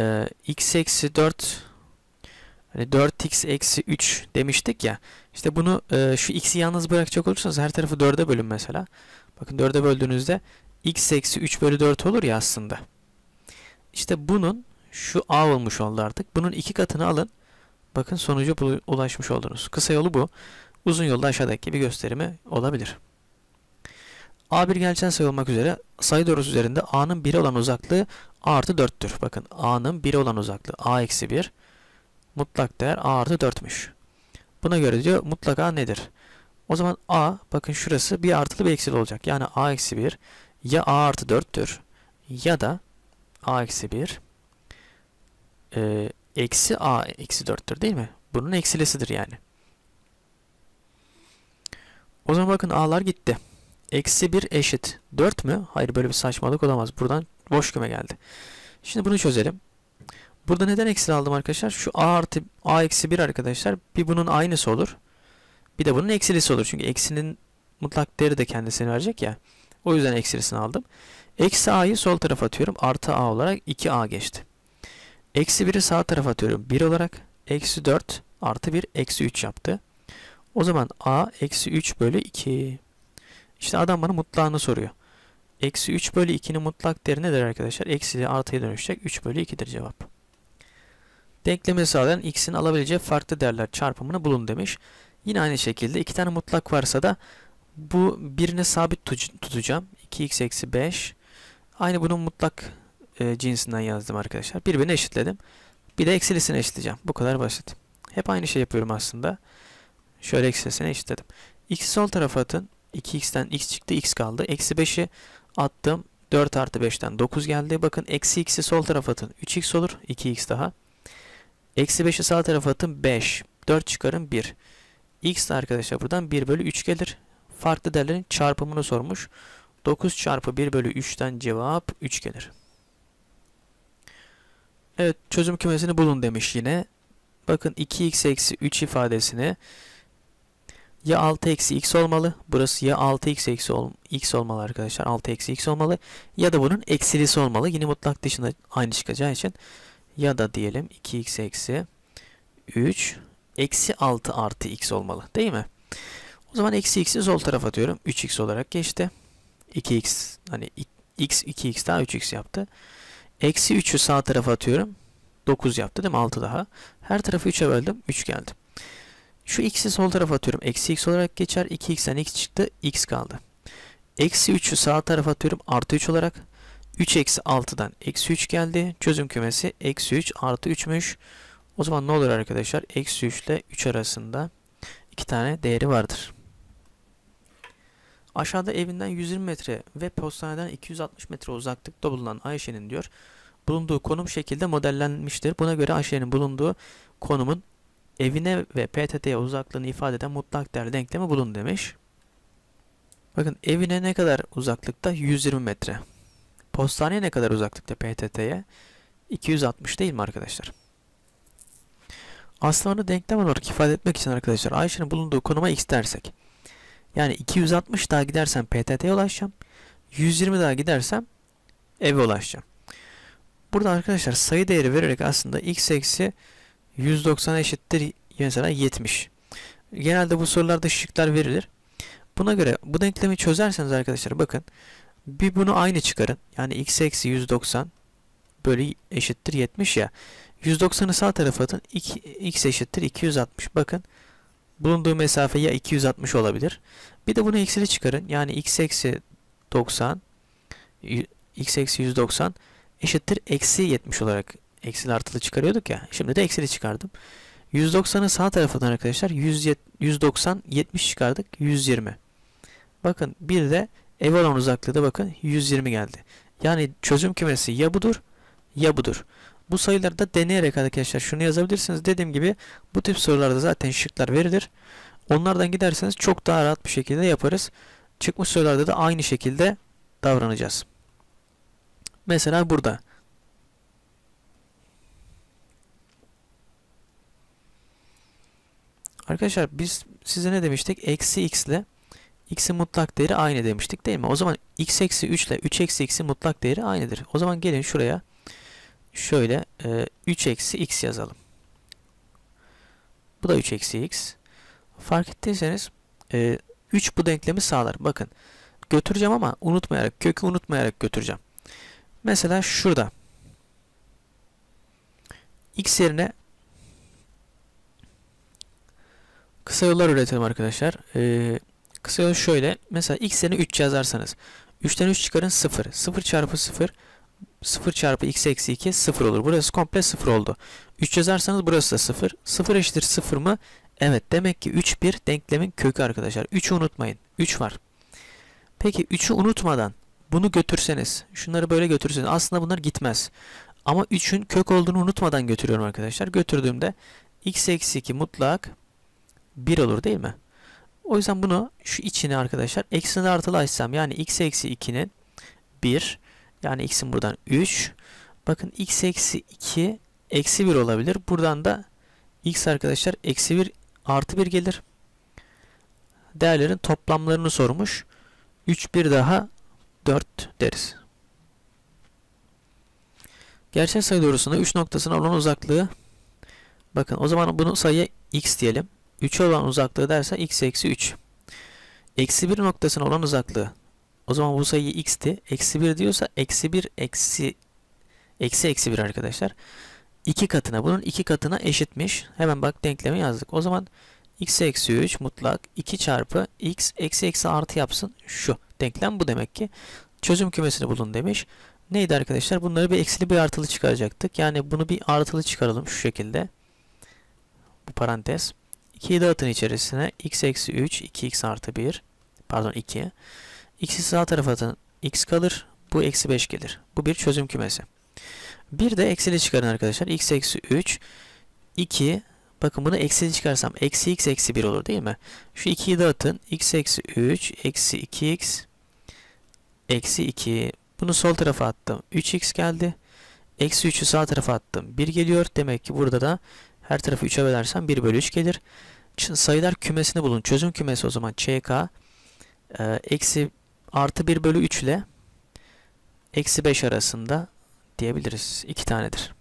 E, x eksi 4 hani 4x eksi 3 demiştik ya. İşte bunu e, şu x'i yalnız bırakacak olursanız her tarafı 4'e bölün mesela. Bakın 4'e böldüğünüzde x eksi 3 bölü 4 olur ya aslında. İşte bunun şu a olmuş oldu artık. Bunun iki katını alın. Bakın sonuca ulaşmış oldunuz. Kısa yolu bu. Uzun yolda aşağıdaki gibi gösterimi olabilir. A1 gerçel sayı olmak üzere sayı doğrusu üzerinde A'nın 1'e olan uzaklığı A artı 4'tür. Bakın A'nın 1'e olan uzaklığı A eksi 1 mutlak değer A artı 4'müş. Buna göre diyor mutlak A nedir? O zaman A bakın şurası bir artılı bir eksili olacak. Yani A eksi 1 ya A artı 4'tür ya da A eksi 1 e, eksi A eksi 4'tür değil mi? Bunun eksilesidir yani. O zaman bakın A'lar gitti. Eksi 1 eşit 4 mü? Hayır böyle bir saçmalık olamaz. Buradan boş küme geldi. Şimdi bunu çözelim. Burada neden eksi aldım arkadaşlar? Şu a artı a eksi 1 arkadaşlar. Bir bunun aynısı olur. Bir de bunun eksilisi olur. Çünkü eksinin mutlak değeri de kendisini verecek ya. O yüzden eksilisini aldım. Eksi a'yı sol tarafa atıyorum. Artı a olarak 2a geçti. Eksi 1'i sağ tarafa atıyorum. 1 olarak. Eksi 4 artı 1 eksi 3 yaptı. O zaman a eksi 3 bölü 2. İşte adam bana mutlağını soruyor. Eksi 3 bölü 2'nin mutlak değeri nedir arkadaşlar? Eksi artıya dönüşecek. 3 bölü 2'dir cevap. Denklemi sağlayan x'in alabileceği farklı değerler çarpımını bulun demiş. Yine aynı şekilde iki tane mutlak varsa da bu birini sabit tutacağım. 2x eksi 5. Aynı bunun mutlak e, cinsinden yazdım arkadaşlar. Birbirini eşitledim. Bir de eksilisini eşitleyeceğim. Bu kadar basit. Hep aynı şey yapıyorum aslında. Şöyle eksilisini eşitledim. X'i sol tarafa atın. 2x'ten x çıktı x kaldı. Eksi 5'i attım. 4 artı 5'ten 9 geldi. Bakın eksi x'i sol tarafa atın. 3x olur. 2x daha. Eksi 5'i sağ tarafa atın. 5. 4 çıkarın 1. x de arkadaşlar buradan 1 bölü 3 gelir. Farklı değerlerin çarpımını sormuş. 9 çarpı 1 bölü 3'ten cevap 3 gelir. Evet çözüm kümesini bulun demiş yine. Bakın 2x eksi 3 ifadesini ya 6 eksi x olmalı. Burası ya 6 x eksi ol, x olmalı arkadaşlar. 6 eksi x olmalı. Ya da bunun eksilisi olmalı. Yine mutlak dışında aynı çıkacağı için. Ya da diyelim 2x eksi 3 eksi 6 artı x olmalı. Değil mi? O zaman eksi x'i sol tarafa atıyorum. 3x olarak geçti. 2x hani x 2x daha 3x yaptı. Eksi 3'ü sağ tarafa atıyorum. 9 yaptı değil mi? 6 daha. Her tarafı 3'e böldüm. 3 geldi. Şu x'i sol tarafa atıyorum. Eksi x olarak geçer. 2x'ten x çıktı. x kaldı. Eksi 3'ü sağ tarafa atıyorum. Artı 3 olarak. 3 eksi 6'dan eksi 3 geldi. Çözüm kümesi eksi 3 artı 3'müş. O zaman ne olur arkadaşlar? Eksi 3 ile 3 arasında iki tane değeri vardır. Aşağıda evinden 120 metre ve postaneden 260 metre uzaklıkta bulunan Ayşe'nin diyor bulunduğu konum şekilde modellenmiştir. Buna göre Ayşe'nin bulunduğu konumun evine ve PTT'ye uzaklığını ifade eden mutlak değer denklemi bulun demiş. Bakın evine ne kadar uzaklıkta? 120 metre. Postaneye ne kadar uzaklıkta PTT'ye? 260 değil mi arkadaşlar? Aslında denklem olarak ifade etmek için arkadaşlar Ayşe'nin bulunduğu konuma x dersek. Yani 260 daha gidersem PTT'ye ulaşacağım. 120 daha gidersem eve ulaşacağım. Burada arkadaşlar sayı değeri vererek aslında x eksi 190 eşittir mesela 70. Genelde bu sorularda şıklar verilir. Buna göre bu denklemi çözerseniz arkadaşlar bakın bir bunu aynı çıkarın. Yani x eksi 190 bölü eşittir 70 ya. 190'ı sağ tarafa atın. x eşittir 260. Bakın bulunduğu mesafe ya 260 olabilir. Bir de bunu eksili çıkarın. Yani x eksi 90 x eksi 190 eşittir eksi 70 olarak eksili artılı çıkarıyorduk ya. Şimdi de eksili çıkardım. 190'ı sağ tarafından arkadaşlar 190 70 çıkardık 120. Bakın bir de ev Evalon uzaklığı da bakın 120 geldi. Yani çözüm kümesi ya budur ya budur. Bu sayıları da deneyerek arkadaşlar şunu yazabilirsiniz. Dediğim gibi bu tip sorularda zaten şıklar verilir. Onlardan giderseniz çok daha rahat bir şekilde yaparız. Çıkmış sorularda da aynı şekilde davranacağız. Mesela burada Arkadaşlar biz size ne demiştik? Eksi x ile x'in mutlak değeri aynı demiştik değil mi? O zaman x eksi 3 ile 3 eksi x'in mutlak değeri aynıdır. O zaman gelin şuraya şöyle 3 e, eksi x yazalım. Bu da 3 eksi x. Fark ettiyseniz 3 e, bu denklemi sağlar. Bakın götüreceğim ama unutmayarak, kökü unutmayarak götüreceğim. Mesela şurada x yerine Kısa yollar üretelim arkadaşlar. Ee, kısa yol şöyle. Mesela x yerine 3 yazarsanız. 3'ten 3 çıkarın 0. 0 çarpı 0. 0 çarpı x eksi 2 0 olur. Burası komple 0 oldu. 3 yazarsanız burası da 0. 0 eşittir 0 mı? Evet demek ki 3 bir denklemin kökü arkadaşlar. 3'ü unutmayın. 3 var. Peki 3'ü unutmadan bunu götürseniz, şunları böyle götürseniz aslında bunlar gitmez. Ama 3'ün kök olduğunu unutmadan götürüyorum arkadaşlar. Götürdüğümde x eksi 2 mutlak 1 olur değil mi? O yüzden bunu şu içine arkadaşlar eksini artılı açsam yani x eksi 2'nin 1 yani x'in buradan 3 bakın x eksi 2 eksi 1 olabilir. Buradan da x arkadaşlar eksi 1 artı 1 gelir. Değerlerin toplamlarını sormuş. 3 bir daha 4 deriz. Gerçek sayı doğrusunda 3 noktasına olan uzaklığı bakın o zaman bunu sayıya x diyelim. 3 olan uzaklığı dersen x eksi 3. Eksi 1 noktasına olan uzaklığı. O zaman bu sayı x'ti. Eksi 1 diyorsa eksi 1 eksi eksi eksi 1 arkadaşlar. 2 katına bunun 2 katına eşitmiş. Hemen bak denklemi yazdık. O zaman x eksi 3 mutlak 2 çarpı x eksi eksi artı yapsın. Şu denklem bu demek ki. Çözüm kümesini bulun demiş. Neydi arkadaşlar? Bunları bir eksili bir artılı çıkaracaktık. Yani bunu bir artılı çıkaralım şu şekilde. Bu parantez. 2'yi dağıtın içerisine. x eksi 3, 2x artı 1, pardon 2. x'i sağ tarafa atın, x kalır. Bu eksi 5 gelir. Bu bir çözüm kümesi. Bir de eksili çıkarın arkadaşlar. x eksi 3, 2, bakın bunu eksili çıkarsam eksi x eksi 1 olur değil mi? Şu 2'yi dağıtın. x eksi 3, eksi 2x, eksi 2. Bunu sol tarafa attım. 3x geldi. Eksi 3'ü sağ tarafa attım. 1 geliyor. Demek ki burada da her tarafı 3'e bölersem 1 bölü 3 gelir sayılar kümesini bulun. Çözüm kümesi o zaman ÇK e, eksi artı 1 bölü 3 ile eksi 5 arasında diyebiliriz. İki tanedir.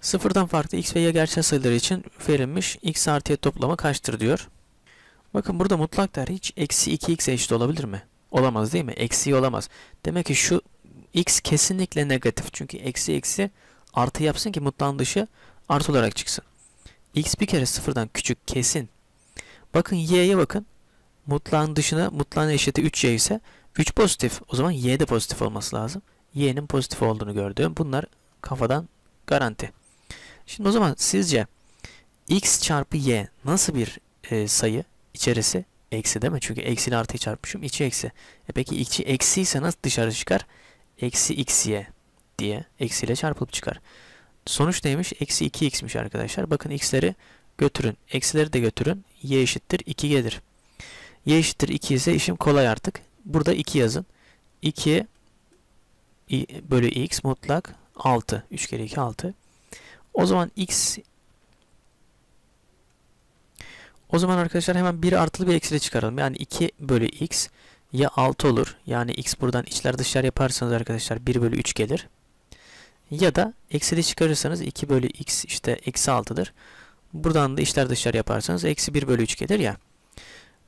Sıfırdan farklı x ve y gerçel sayıları için verilmiş x artı y toplamı kaçtır diyor. Bakın burada mutlak değer hiç eksi 2x eşit olabilir mi? Olamaz değil mi? Eksi olamaz. Demek ki şu x kesinlikle negatif. Çünkü eksi eksi artı yapsın ki mutlan dışı artı olarak çıksın. X bir kere sıfırdan küçük kesin. Bakın y'ye bakın. Mutlan dışına mutlan eşiti 3y ise 3 pozitif. O zaman y de pozitif olması lazım. y'nin pozitif olduğunu gördüğüm, Bunlar kafadan garanti. Şimdi o zaman sizce x çarpı y nasıl bir e, sayı içerisi? Eksi değil mi? Çünkü eksiyle artıyı çarpmışım. içi eksi. E peki içi eksiyse nasıl dışarı çıkar? Eksi x y diye eksiyle çarpılıp çıkar. Sonuç neymiş? Eksi 2x'miş arkadaşlar. Bakın x'leri götürün. Eksileri de götürün. y eşittir 2 gelir. y eşittir 2 ise işim kolay artık. Burada 2 yazın. 2 bölü x mutlak 6. 3 kere 2 6. O zaman x o zaman arkadaşlar hemen bir artılı bir eksili çıkaralım. Yani 2 bölü x ya 6 olur. Yani x buradan içler dışlar yaparsanız arkadaşlar 1 bölü 3 gelir. Ya da eksili çıkarırsanız 2 bölü x işte eksi 6'dır. Buradan da işler dışarı yaparsanız eksi 1 bölü 3 gelir ya.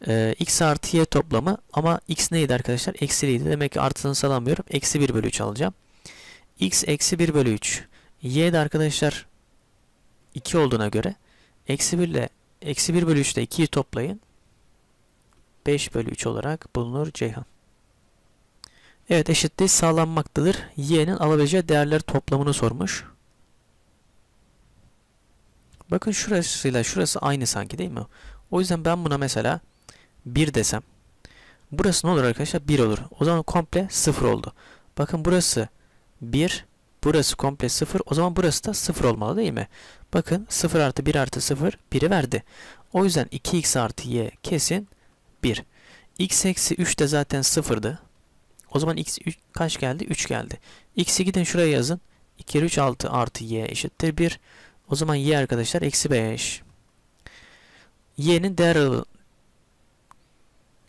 Ee, x artı y toplamı ama x neydi arkadaşlar? Eksiliydi. Demek ki artısını salamıyorum. Eksi 1 bölü 3 alacağım. x eksi 1 bölü 3. y de arkadaşlar 2 olduğuna göre eksi 1 ile eksi 1 bölü 3 ile 2'yi toplayın. 5 bölü 3 olarak bulunur Ceyhan. Evet eşitliği sağlanmaktadır. Y'nin alabileceği değerler toplamını sormuş. Bakın şurasıyla şurası aynı sanki değil mi? O yüzden ben buna mesela 1 desem. Burası ne olur arkadaşlar? 1 olur. O zaman komple 0 oldu. Bakın burası 1. Burası komple 0. O zaman burası da 0 olmalı değil mi? Bakın 0 artı 1 artı 0 1'i verdi. O yüzden 2x artı y kesin 1. x eksi 3 de zaten 0'dı. O zaman x kaç geldi? 3 geldi. X'i 2 şuraya yazın. 2 3 6 artı y eşittir 1. O zaman y arkadaşlar eksi 5. y'nin değer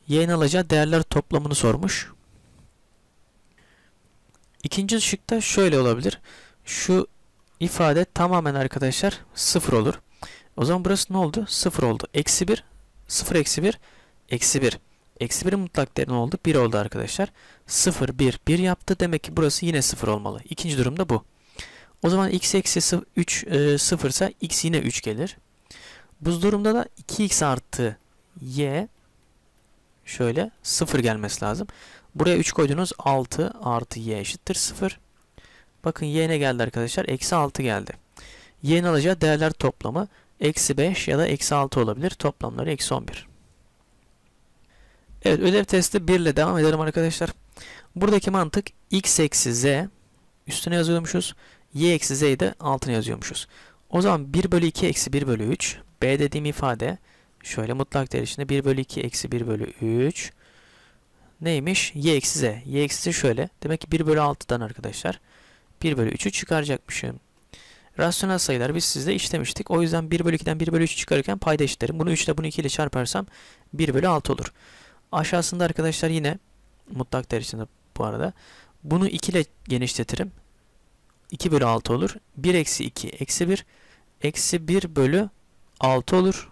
y'nin alacağı değerler toplamını sormuş. İkinci şıkta şöyle olabilir. Şu ifade tamamen arkadaşlar 0 olur. O zaman burası ne oldu? 0 oldu. Eksi 1, 0 eksi 1, eksi 1. Eksi 1'in mutlak değeri ne oldu? 1 oldu arkadaşlar. 0, 1, 1 yaptı. Demek ki burası yine 0 olmalı. İkinci durum da bu. O zaman x eksi 3 e, 0 ise x yine 3 gelir. Bu durumda da 2x artı y şöyle 0 gelmesi lazım. Buraya 3 koydunuz 6 artı y eşittir 0. Bakın y ne geldi arkadaşlar? Eksi 6 geldi. Y'nin alacağı değerler toplamı eksi 5 ya da eksi 6 olabilir. Toplamları eksi 11. Evet ödev testi 1 ile devam edelim arkadaşlar. Buradaki mantık x eksi z üstüne yazıyormuşuz. y eksi z'yi de altına yazıyormuşuz. O zaman 1 bölü 2 eksi 1 bölü 3 b dediğim ifade şöyle mutlak değer içinde 1 bölü 2 eksi 1 bölü 3 neymiş? y eksi z. y eksi z şöyle. Demek ki 1 bölü 6'dan arkadaşlar 1 bölü 3'ü çıkaracakmışım. Rasyonel sayılar biz sizde işlemiştik. O yüzden 1 bölü 2'den 1 bölü 3 çıkarırken payda eşitlerim. Bunu 3 ile bunu 2 ile çarparsam 1 bölü 6 olur. Aşağısında arkadaşlar yine mutlak derecesinde bu arada. Bunu 2 ile genişletirim. 2 bölü 6 olur. 1 eksi 2 eksi 1. Eksi 1 bölü 6 olur.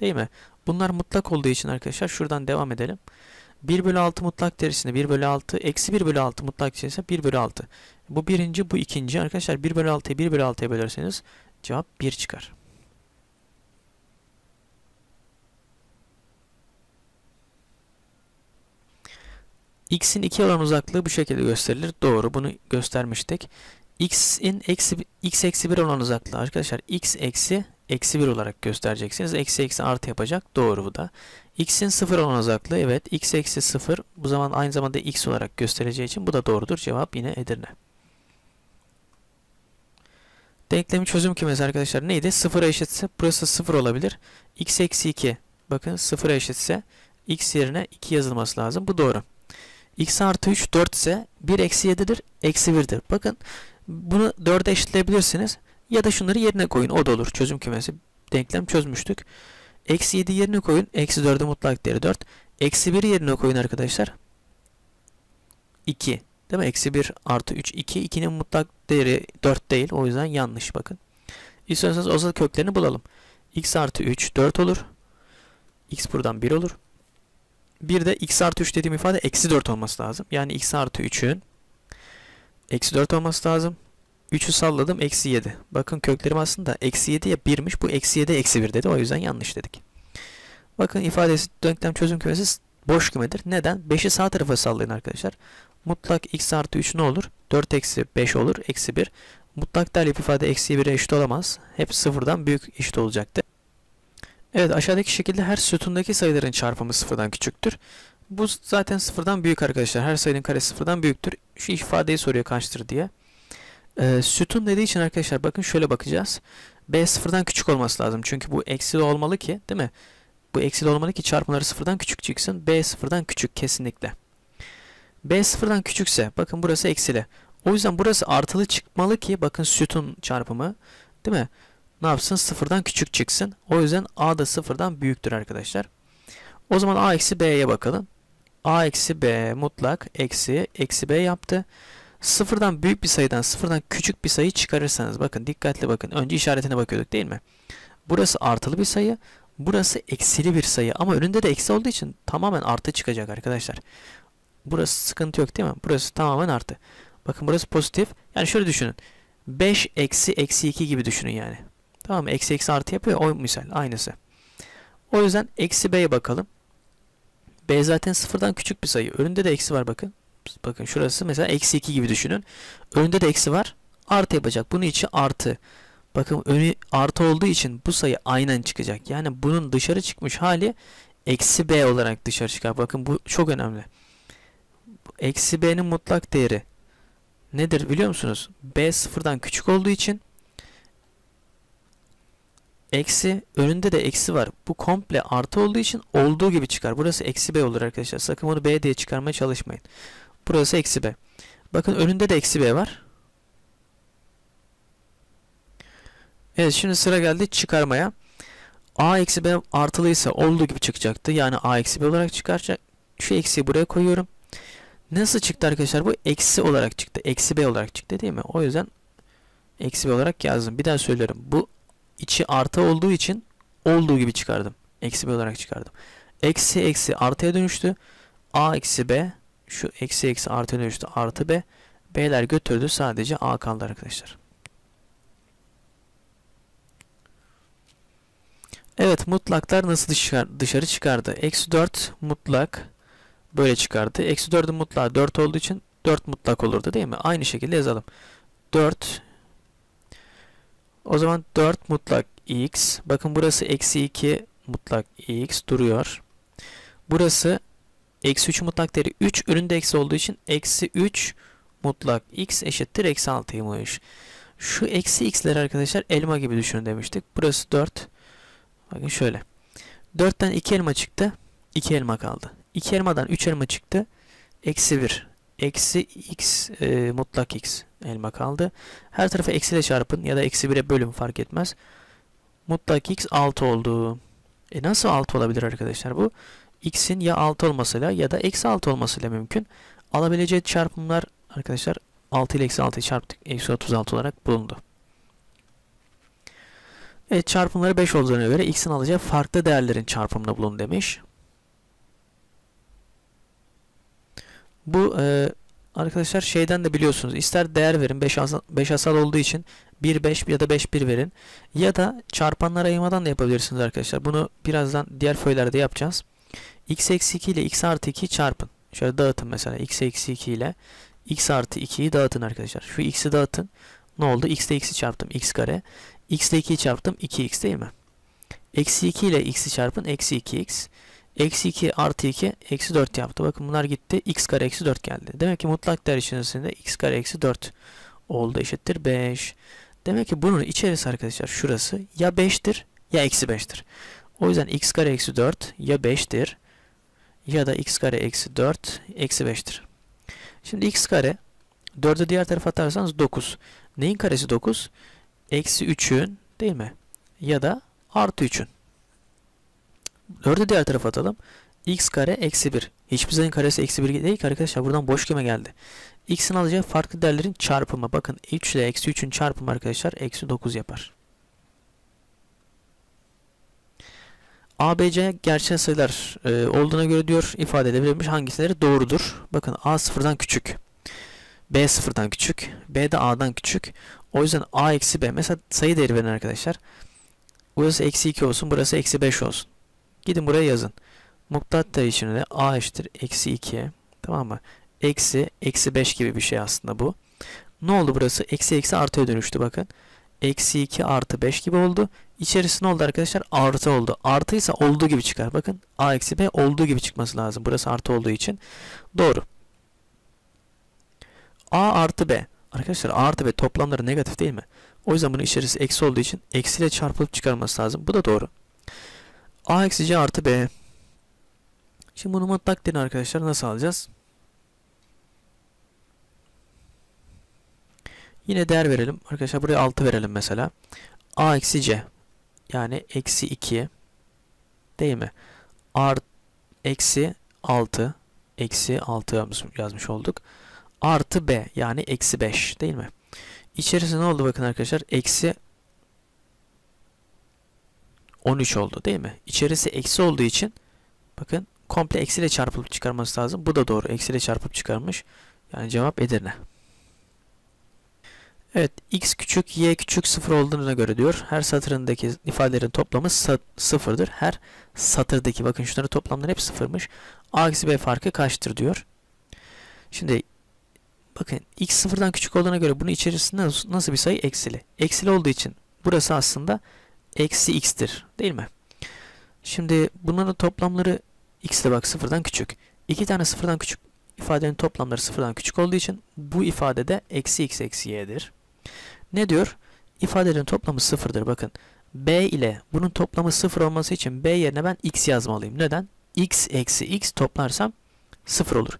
Değil mi? Bunlar mutlak olduğu için arkadaşlar şuradan devam edelim. 1 bölü 6 mutlak derisinde 1 bölü 6 eksi 1 bölü 6 mutlak derisinde 1 bölü 6. Bu birinci bu ikinci. Arkadaşlar 1 bölü 6'yı 1 bölü 6'ya bölerseniz cevap 1 çıkar. x'in 2 olan uzaklığı bu şekilde gösterilir. Doğru bunu göstermiştik. x'in eksi, x eksi 1 olan uzaklığı arkadaşlar x eksi eksi 1 olarak göstereceksiniz. Eksi eksi artı yapacak. Doğru bu da. x'in 0 olan uzaklığı evet x eksi 0 bu zaman aynı zamanda x olarak göstereceği için bu da doğrudur. Cevap yine Edirne. Denklemin çözüm kümesi arkadaşlar neydi? 0'a eşitse burası 0 olabilir. x eksi 2 bakın 0'a eşitse x yerine 2 yazılması lazım. Bu doğru x artı 3 4 ise 1 eksi 7'dir. Eksi 1'dir. Bakın bunu 4'e eşitleyebilirsiniz. Ya da şunları yerine koyun. O da olur. Çözüm kümesi. Denklem çözmüştük. Eksi 7 yerine koyun. Eksi 4'ü mutlak değeri 4. Eksi 1 yerine koyun arkadaşlar. 2. Değil mi? Eksi 1 artı 3 2. 2'nin mutlak değeri 4 değil. O yüzden yanlış bakın. o özel köklerini bulalım. x artı 3 4 olur. x buradan 1 olur. Bir de x artı 3 dediğim ifade eksi 4 olması lazım. Yani x artı 3'ün eksi 4 olması lazım. 3'ü salladım eksi 7. Bakın köklerim aslında eksi 7'ye 1'miş. Bu eksi 7 eksi 1 dedi. O yüzden yanlış dedik. Bakın ifadesi denklem çözüm kümesi boş kümedir. Neden? 5'i sağ tarafa sallayın arkadaşlar. Mutlak x artı 3 ne olur? 4 eksi 5 olur. Eksi 1. Mutlak değerli ifade eksi 1'e eşit olamaz. Hep sıfırdan büyük eşit olacaktı. Evet aşağıdaki şekilde her sütundaki sayıların çarpımı sıfırdan küçüktür. Bu zaten sıfırdan büyük arkadaşlar. Her sayının karesi sıfırdan büyüktür. Şu ifadeyi soruyor kaçtır diye. Ee, sütun dediği için arkadaşlar bakın şöyle bakacağız. B sıfırdan küçük olması lazım. Çünkü bu eksi olmalı ki değil mi? Bu eksi olmalı ki çarpımları sıfırdan küçük çıksın. B sıfırdan küçük kesinlikle. B sıfırdan küçükse bakın burası eksili. O yüzden burası artılı çıkmalı ki bakın sütun çarpımı değil mi? ne yapsın? Sıfırdan küçük çıksın. O yüzden a da sıfırdan büyüktür arkadaşlar. O zaman a eksi b'ye bakalım. a eksi b mutlak eksi eksi b yaptı. Sıfırdan büyük bir sayıdan sıfırdan küçük bir sayı çıkarırsanız bakın dikkatli bakın. Önce işaretine bakıyorduk değil mi? Burası artılı bir sayı. Burası eksili bir sayı ama önünde de eksi olduğu için tamamen artı çıkacak arkadaşlar. Burası sıkıntı yok değil mi? Burası tamamen artı. Bakın burası pozitif. Yani şöyle düşünün. 5 eksi eksi 2 gibi düşünün yani. Tamam mı? Eksi eksi artı yapıyor. O misal aynısı. O yüzden eksi b'ye bakalım. b zaten sıfırdan küçük bir sayı. Önünde de eksi var bakın. Bakın şurası mesela eksi 2 gibi düşünün. Önünde de eksi var. Artı yapacak. Bunun için artı. Bakın önü artı olduğu için bu sayı aynen çıkacak. Yani bunun dışarı çıkmış hali eksi b olarak dışarı çıkar. Bakın bu çok önemli. Eksi b'nin mutlak değeri nedir biliyor musunuz? b sıfırdan küçük olduğu için eksi önünde de eksi var. Bu komple artı olduğu için olduğu gibi çıkar. Burası eksi b olur arkadaşlar. Sakın onu b diye çıkarmaya çalışmayın. Burası eksi b. Bakın önünde de eksi b var. Evet şimdi sıra geldi çıkarmaya. a eksi b artılıysa olduğu gibi çıkacaktı. Yani a eksi b olarak çıkaracak. Şu eksiyi buraya koyuyorum. Nasıl çıktı arkadaşlar? Bu eksi olarak çıktı. Eksi b olarak çıktı değil mi? O yüzden eksi b olarak yazdım. Bir daha söylüyorum. Bu içi artı olduğu için olduğu gibi çıkardım. Eksi b olarak çıkardım. Eksi eksi artıya dönüştü. A eksi b şu eksi eksi artıya dönüştü artı b. B'ler götürdü sadece A kaldı arkadaşlar. Evet mutlaklar nasıl dışarı, dışarı çıkardı? Eksi 4 mutlak böyle çıkardı. Eksi 4'ün mutlağı 4 olduğu için 4 mutlak olurdu değil mi? Aynı şekilde yazalım. 4 o zaman 4 mutlak x. Bakın burası eksi 2 mutlak x duruyor. Burası eksi 3 mutlak değeri 3 üründe eksi olduğu için eksi 3 mutlak x eşittir eksi 6'ymış. Şu eksi x'leri arkadaşlar elma gibi düşünün demiştik. Burası 4. Bakın şöyle. 4'ten 2 elma çıktı. 2 elma kaldı. 2 elmadan 3 elma çıktı. Eksi 1 eksi x e, mutlak x elma kaldı. Her tarafı ile çarpın ya da eksi 1'e bölün fark etmez. Mutlak x 6 oldu. E nasıl 6 olabilir arkadaşlar bu? x'in ya 6 olmasıyla ya da eksi 6 olmasıyla mümkün. Alabileceği çarpımlar arkadaşlar 6 ile eksi 6'yı çarptık. Eksi 36 olarak bulundu. Evet çarpımları 5 olduğuna göre x'in alacağı farklı değerlerin çarpımını bulun demiş. Bu e, arkadaşlar şeyden de biliyorsunuz. İster değer verin 5 asal, asal olduğu için 1-5 ya da 5-1 verin. Ya da çarpanlara ayırmadan da yapabilirsiniz arkadaşlar. Bunu birazdan diğer föylerde yapacağız. x eksi 2 ile x artı 2 çarpın. Şöyle dağıtın mesela x eksi 2 ile x artı 2'yi dağıtın arkadaşlar. Şu x'i dağıtın. Ne oldu? x ile x'i çarptım. x kare. x ile 2'yi çarptım. 2x değil mi? Eksi 2 ile x'i çarpın. Eksi 2x. Eksi 2 artı 2 eksi 4 yaptı. Bakın bunlar gitti. x kare eksi 4 geldi. Demek ki mutlak değer içerisinde x kare eksi 4 oldu eşittir 5. Demek ki bunun içerisi arkadaşlar şurası ya 5'tir ya eksi 5'tir. O yüzden x kare eksi 4 ya 5'tir ya da x kare eksi 4 eksi 5'tir. Şimdi x kare 4'ü diğer tarafa atarsanız 9. Neyin karesi 9? Eksi 3'ün değil mi? Ya da artı 3'ün. 4'ü diğer tarafa atalım. x kare eksi 1. Hiçbir sayının karesi eksi 1 değil ki arkadaşlar. Buradan boş kime geldi. x'in alacağı farklı değerlerin çarpımı. Bakın 3 ile eksi 3'ün çarpımı arkadaşlar eksi 9 yapar. ABC gerçek sayılar e, olduğuna göre diyor ifade edebilirmiş hangisileri doğrudur. Bakın A sıfırdan küçük. B sıfırdan küçük. B de A'dan küçük. O yüzden A eksi B. Mesela sayı değeri verin arkadaşlar. Burası eksi 2 olsun. Burası eksi 5 olsun. Gidin buraya yazın. Muktat değişimini a eşittir eksi 2 tamam mı? Eksi eksi 5 gibi bir şey aslında bu. Ne oldu burası? Eksi eksi artıya dönüştü bakın. Eksi 2 artı 5 gibi oldu. İçerisi ne oldu arkadaşlar? Artı oldu. Artıysa olduğu gibi çıkar. Bakın a eksi b olduğu gibi çıkması lazım. Burası artı olduğu için. Doğru. a artı b. Arkadaşlar a artı b toplamları negatif değil mi? O yüzden bunun içerisi eksi olduğu için eksiyle çarpılıp çıkarması lazım. Bu da doğru. A eksi C artı B. Şimdi bunu mutlak değerini arkadaşlar nasıl alacağız? Yine değer verelim. Arkadaşlar buraya 6 verelim mesela. A eksi C. Yani eksi 2. Değil mi? Art eksi 6. Eksi 6 yazmış, yazmış olduk. Artı B. Yani eksi 5. Değil mi? İçerisinde ne oldu bakın arkadaşlar? Eksi 13 oldu değil mi? İçerisi eksi olduğu için bakın komple eksiyle çarpılıp çıkarması lazım. Bu da doğru. Eksiyle çarpılıp çıkarmış. Yani cevap Edirne. Evet x küçük y küçük sıfır olduğuna göre diyor. Her satırındaki ifadelerin toplamı sıfırdır. Her satırdaki bakın şunları toplamlar hep sıfırmış. a eksi b farkı kaçtır diyor. Şimdi bakın x sıfırdan küçük olduğuna göre bunun içerisinde nasıl bir sayı eksili. Eksili olduğu için burası aslında eksi x'tir değil mi? Şimdi bunların toplamları x'e bak sıfırdan küçük. İki tane sıfırdan küçük ifadenin toplamları sıfırdan küçük olduğu için bu ifadede eksi x eksi y'dir. Ne diyor? İfadelerin toplamı sıfırdır bakın. b ile bunun toplamı sıfır olması için b yerine ben x yazmalıyım. Neden? x eksi x toplarsam sıfır olur.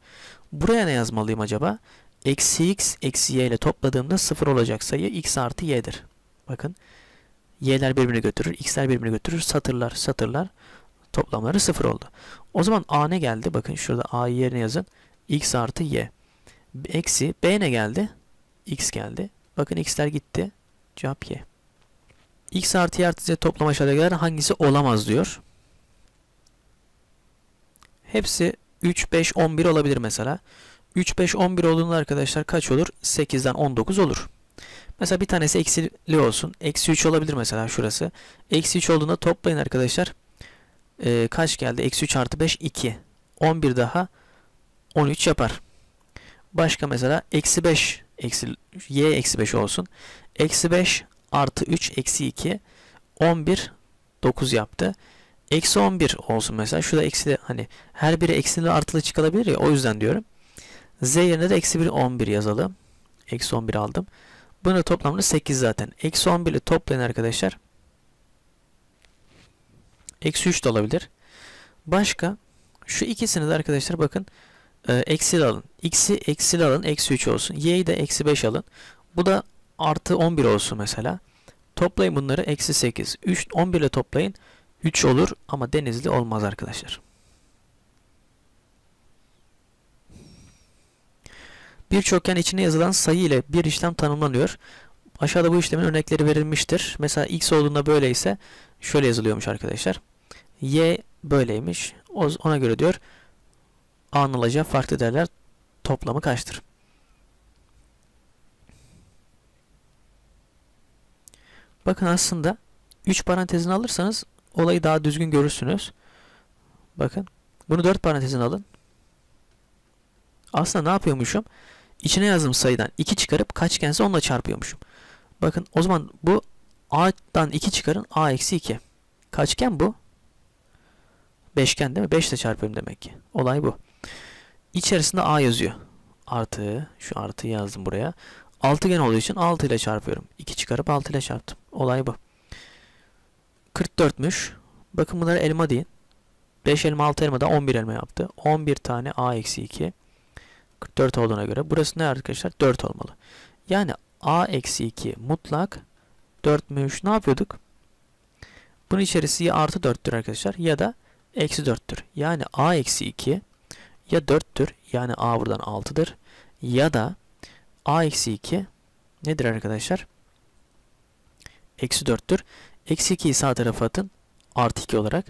Buraya ne yazmalıyım acaba? Eksi x eksi y ile topladığımda sıfır olacak sayı x artı y'dir. Bakın y'ler birbirini götürür, x'ler birbirini götürür, satırlar satırlar toplamları sıfır oldu. O zaman a ne geldi? Bakın şurada A yerine yazın. x artı y. Eksi b ne geldi? x geldi. Bakın x'ler gitti. Cevap y. x artı y artı z toplam aşağıda gelen hangisi olamaz diyor. Hepsi 3, 5, 11 olabilir mesela. 3, 5, 11 olduğunda arkadaşlar kaç olur? 8'den 19 olur. Mesela bir tanesi eksili olsun. Eksi 3 olabilir mesela şurası. Eksi 3 olduğunda toplayın arkadaşlar. Ee, kaç geldi? Eksi 3 artı 5 2. 11 daha 13 yapar. Başka mesela eksi 5 eksi, y eksi 5 olsun. Eksi 5 artı 3 eksi 2 11 9 yaptı. Eksi 11 olsun mesela. Şu eksi de hani her biri eksili artılı çıkılabilir ya o yüzden diyorum. Z yerine de eksi 1 11 yazalım. Eksi 11 aldım. Bunu toplamda 8 zaten. Eksi 11 ile toplayın arkadaşlar. Eksi 3 de olabilir. Başka şu ikisini de arkadaşlar bakın e, eksi alın. X'i eksi alın eksi 3 olsun. Y'yi de eksi 5 alın. Bu da artı 11 olsun mesela. Toplayın bunları eksi 8. 3, 11 ile toplayın. 3 olur ama denizli olmaz arkadaşlar. Bir çöken içine yazılan sayı ile bir işlem tanımlanıyor. Aşağıda bu işlemin örnekleri verilmiştir. Mesela x olduğunda böyleyse şöyle yazılıyormuş arkadaşlar. y böyleymiş. Ona göre diyor anılacağı farklı değerler toplamı kaçtır? Bakın aslında 3 parantezini alırsanız olayı daha düzgün görürsünüz. Bakın bunu 4 parantezin alın. Aslında ne yapıyormuşum? içine yazdığım sayıdan 2 çıkarıp kaçgense onunla çarpıyormuşum. Bakın o zaman bu a'dan 2 çıkarın a eksi 2. Kaçgen bu? Beşgen değil mi? 5 ile çarpıyorum demek ki. Olay bu. İçerisinde a yazıyor. Artı, şu artıyı yazdım buraya. Altıgen olduğu için 6 ile çarpıyorum. 2 çıkarıp 6 ile çarptım. Olay bu. 44'müş. Bakın bunları elma deyin. 5 elma 6 elma da 11 elma yaptı. 11 tane a eksi 2. 44 olduğuna göre burası ne arkadaşlar? 4 olmalı. Yani a eksi 2 mutlak 4 mü 3 ne yapıyorduk? Bunun içerisi ya artı 4'tür arkadaşlar ya da eksi 4'tür. Yani a eksi 2 ya 4'tür yani a buradan 6'dır ya da a eksi 2 nedir arkadaşlar? Eksi 4'tür. Eksi 2'yi sağ tarafa atın artı 2 olarak.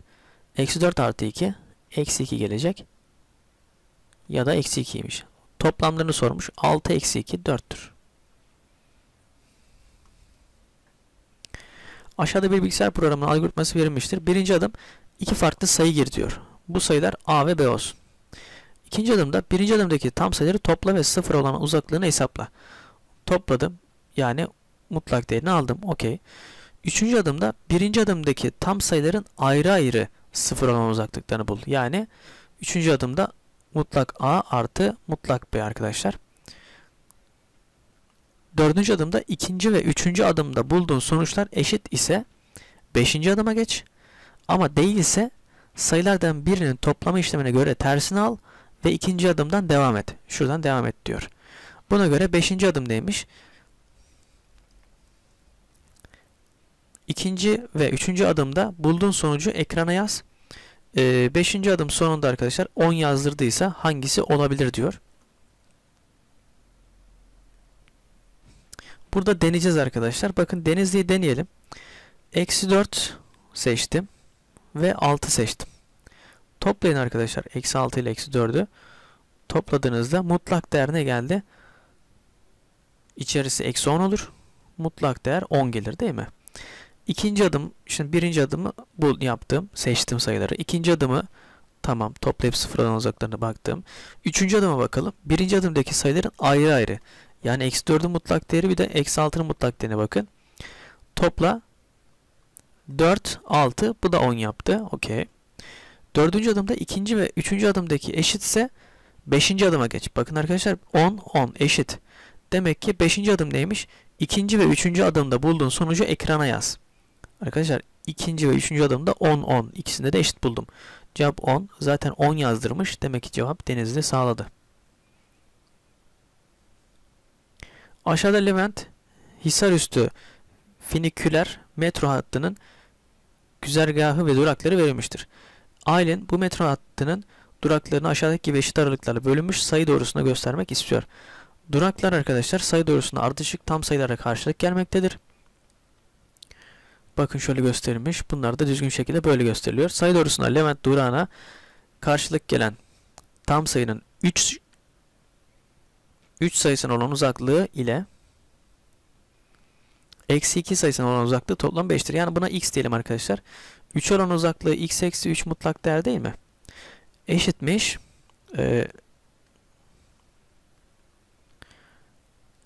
Eksi 4 artı 2 eksi 2 gelecek ya da eksi 2'ymiş. Toplamlarını sormuş. 6 eksi 2 4'tür. Aşağıda bir bilgisayar programının algoritması verilmiştir. Birinci adım iki farklı sayı gir diyor. Bu sayılar A ve B olsun. İkinci adımda birinci adımdaki tam sayıları topla ve sıfır olan uzaklığını hesapla. Topladım. Yani mutlak değerini aldım. Okey. Üçüncü adımda birinci adımdaki tam sayıların ayrı ayrı sıfır olan uzaklıklarını bul. Yani üçüncü adımda mutlak A artı mutlak B arkadaşlar. Dördüncü adımda ikinci ve üçüncü adımda bulduğun sonuçlar eşit ise beşinci adıma geç. Ama değilse sayılardan birinin toplama işlemine göre tersini al ve ikinci adımdan devam et. Şuradan devam et diyor. Buna göre beşinci adım neymiş? İkinci ve üçüncü adımda bulduğun sonucu ekrana yaz. E, beşinci adım sonunda arkadaşlar 10 yazdırdıysa hangisi olabilir diyor. Burada deneyeceğiz arkadaşlar. Bakın Denizli'yi deneyelim. Eksi 4 seçtim. Ve 6 seçtim. Toplayın arkadaşlar. Eksi 6 ile eksi 4'ü. Topladığınızda mutlak değer ne geldi? İçerisi eksi 10 olur. Mutlak değer 10 gelir değil mi? İkinci adım, şimdi birinci adımı bu yaptım. Seçtim sayıları. İkinci adımı tamam toplayıp sıfırdan uzaklarına baktım. Üçüncü adıma bakalım. Birinci adımdaki sayıların ayrı ayrı. Yani eksi 4'ün mutlak değeri bir de eksi 6'nın mutlak değerine bakın. Topla 4, 6 bu da 10 yaptı. Okey. Dördüncü adımda ikinci ve üçüncü adımdaki eşitse beşinci adıma geç. Bakın arkadaşlar 10, 10 eşit. Demek ki beşinci adım neymiş? İkinci ve üçüncü adımda bulduğun sonucu ekrana yaz. Arkadaşlar ikinci ve üçüncü adımda 10-10. ikisinde de eşit buldum. Cevap 10. Zaten 10 yazdırmış. Demek ki cevap Denizli sağladı. Aşağıda Levent Hisarüstü Finiküler metro hattının güzergahı ve durakları verilmiştir. Aylin bu metro hattının duraklarını aşağıdaki gibi eşit aralıklarla bölünmüş sayı doğrusuna göstermek istiyor. Duraklar arkadaşlar sayı doğrusuna ardışık tam sayılara karşılık gelmektedir. Bakın şöyle gösterilmiş. Bunlar da düzgün şekilde böyle gösteriliyor. Sayı doğrusuna Levent Duran'a karşılık gelen tam sayının 3 3 sayısına olan uzaklığı ile eksi 2 sayısına olan uzaklığı toplam 5'tir. Yani buna x diyelim arkadaşlar. 3 olan uzaklığı x eksi 3 mutlak değer değil mi? Eşitmiş. E,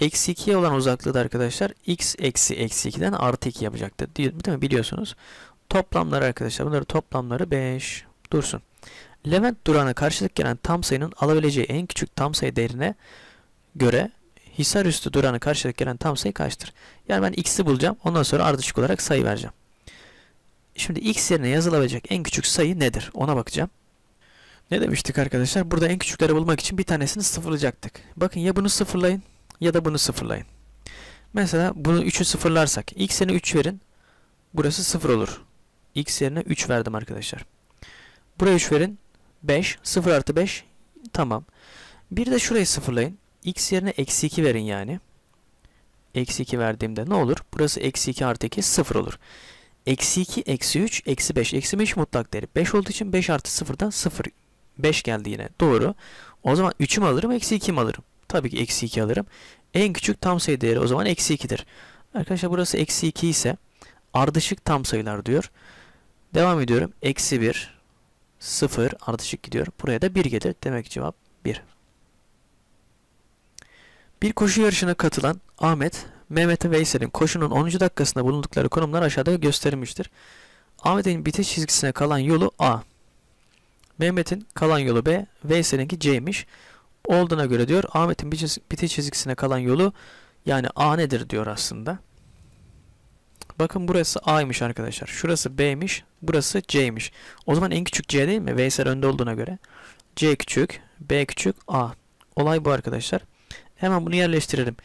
Eksi 2'ye olan uzaklığı arkadaşlar x eksi eksi 2'den artı 2 yapacaktı. Değil mi? Biliyorsunuz. Toplamları arkadaşlar. Bunları toplamları 5. Dursun. Levent durağına karşılık gelen tam sayının alabileceği en küçük tam sayı değerine göre Hisarüstü durağına karşılık gelen tam sayı kaçtır? Yani ben x'i bulacağım. Ondan sonra ardışık olarak sayı vereceğim. Şimdi x yerine yazılabilecek en küçük sayı nedir? Ona bakacağım. Ne demiştik arkadaşlar? Burada en küçükleri bulmak için bir tanesini sıfırlayacaktık. Bakın ya bunu sıfırlayın ya da bunu sıfırlayın. Mesela bunu 3'ü sıfırlarsak x yerine 3 verin. Burası 0 olur. x yerine 3 verdim arkadaşlar. Buraya 3 verin. 5. 0 artı 5. Tamam. Bir de şurayı sıfırlayın. x yerine eksi 2 verin yani. Eksi 2 verdiğimde ne olur? Burası eksi 2 artı 2 sıfır olur. Eksi 2, eksi 3, eksi 5. Eksi 5 mutlak değeri. 5 olduğu için 5 artı 0'dan 0. 5 geldi yine. Doğru. O zaman 3'ü mü alırım, eksi 2'yi mi alırım? Tabii ki eksi 2 alırım. En küçük tam sayı değeri o zaman eksi 2'dir. Arkadaşlar burası eksi 2 ise ardışık tam sayılar diyor. Devam ediyorum. Eksi 1, 0 ardışık gidiyor. Buraya da 1 gelir. Demek cevap 1. Bir koşu yarışına katılan Ahmet, Mehmet ve Veysel'in koşunun 10. dakikasında bulundukları konumlar aşağıda gösterilmiştir. Ahmet'in bitiş çizgisine kalan yolu A. Mehmet'in kalan yolu B, Veysel'inki C'ymiş olduğuna göre diyor Ahmet'in biti çizgisine kalan yolu yani A nedir diyor aslında. Bakın burası A'ymış arkadaşlar. Şurası B'ymiş. Burası C'ymiş. O zaman en küçük C değil mi? Veysel önde olduğuna göre. C küçük. B küçük. A. Olay bu arkadaşlar. Hemen bunu yerleştirelim.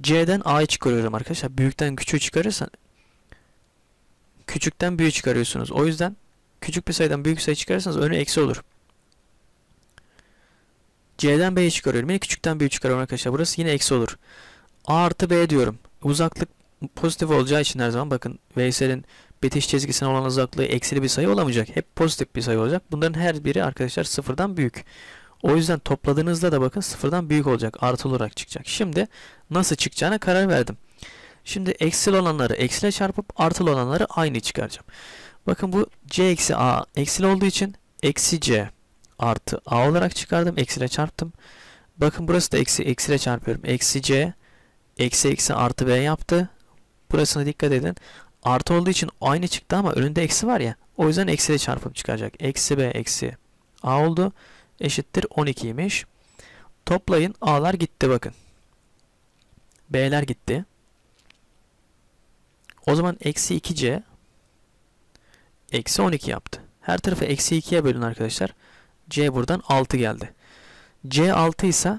C'den A'yı çıkarıyorum arkadaşlar. Büyükten küçüğü çıkarırsan küçükten büyüğü çıkarıyorsunuz. O yüzden küçük bir sayıdan büyük sayı çıkarırsanız önü eksi olur. C'den B'yi çıkarıyorum. Yine küçükten B'yi çıkarıyorum arkadaşlar. Burası yine eksi olur. A artı B diyorum. Uzaklık pozitif olacağı için her zaman bakın Veysel'in bitiş çizgisine olan uzaklığı eksili bir sayı olamayacak. Hep pozitif bir sayı olacak. Bunların her biri arkadaşlar sıfırdan büyük. O yüzden topladığınızda da bakın sıfırdan büyük olacak. Artı olarak çıkacak. Şimdi nasıl çıkacağına karar verdim. Şimdi eksil olanları eksile çarpıp artıl olanları aynı çıkaracağım. Bakın bu c eksi a eksil olduğu için eksi c artı a olarak çıkardım. Eksiyle çarptım. Bakın burası da eksi. Eksiyle çarpıyorum. Eksi c eksi eksi artı b yaptı. Burasına dikkat edin. Artı olduğu için aynı çıktı ama önünde eksi var ya. O yüzden eksiyle çarpıp çıkacak. Eksi b eksi a oldu. Eşittir 12'ymiş. Toplayın. A'lar gitti bakın. B'ler gitti. O zaman eksi 2c eksi 12 yaptı. Her tarafı eksi 2'ye bölün arkadaşlar. C buradan 6 geldi. C 6 ise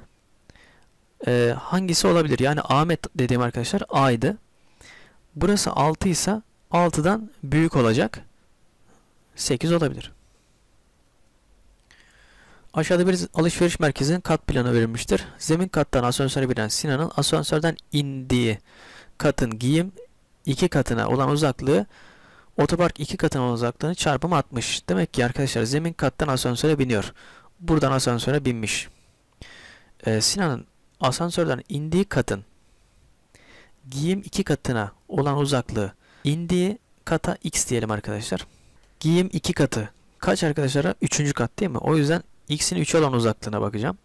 e, hangisi olabilir? Yani Ahmet dediğim arkadaşlar A'ydı. Burası 6 ise 6'dan büyük olacak. 8 olabilir. Aşağıda bir alışveriş merkezinin kat planı verilmiştir. Zemin kattan asansöre binen Sinan'ın asansörden indiği katın giyim iki katına olan uzaklığı Otopark iki katına uzaklığını çarpım 60. Demek ki arkadaşlar zemin kattan asansöre biniyor. Buradan asansöre binmiş. Ee, Sinan'ın asansörden indiği katın giyim iki katına olan uzaklığı indiği kata x diyelim arkadaşlar. Giyim iki katı. Kaç arkadaşlar? Üçüncü kat değil mi? O yüzden x'in 3 olan uzaklığına bakacağım.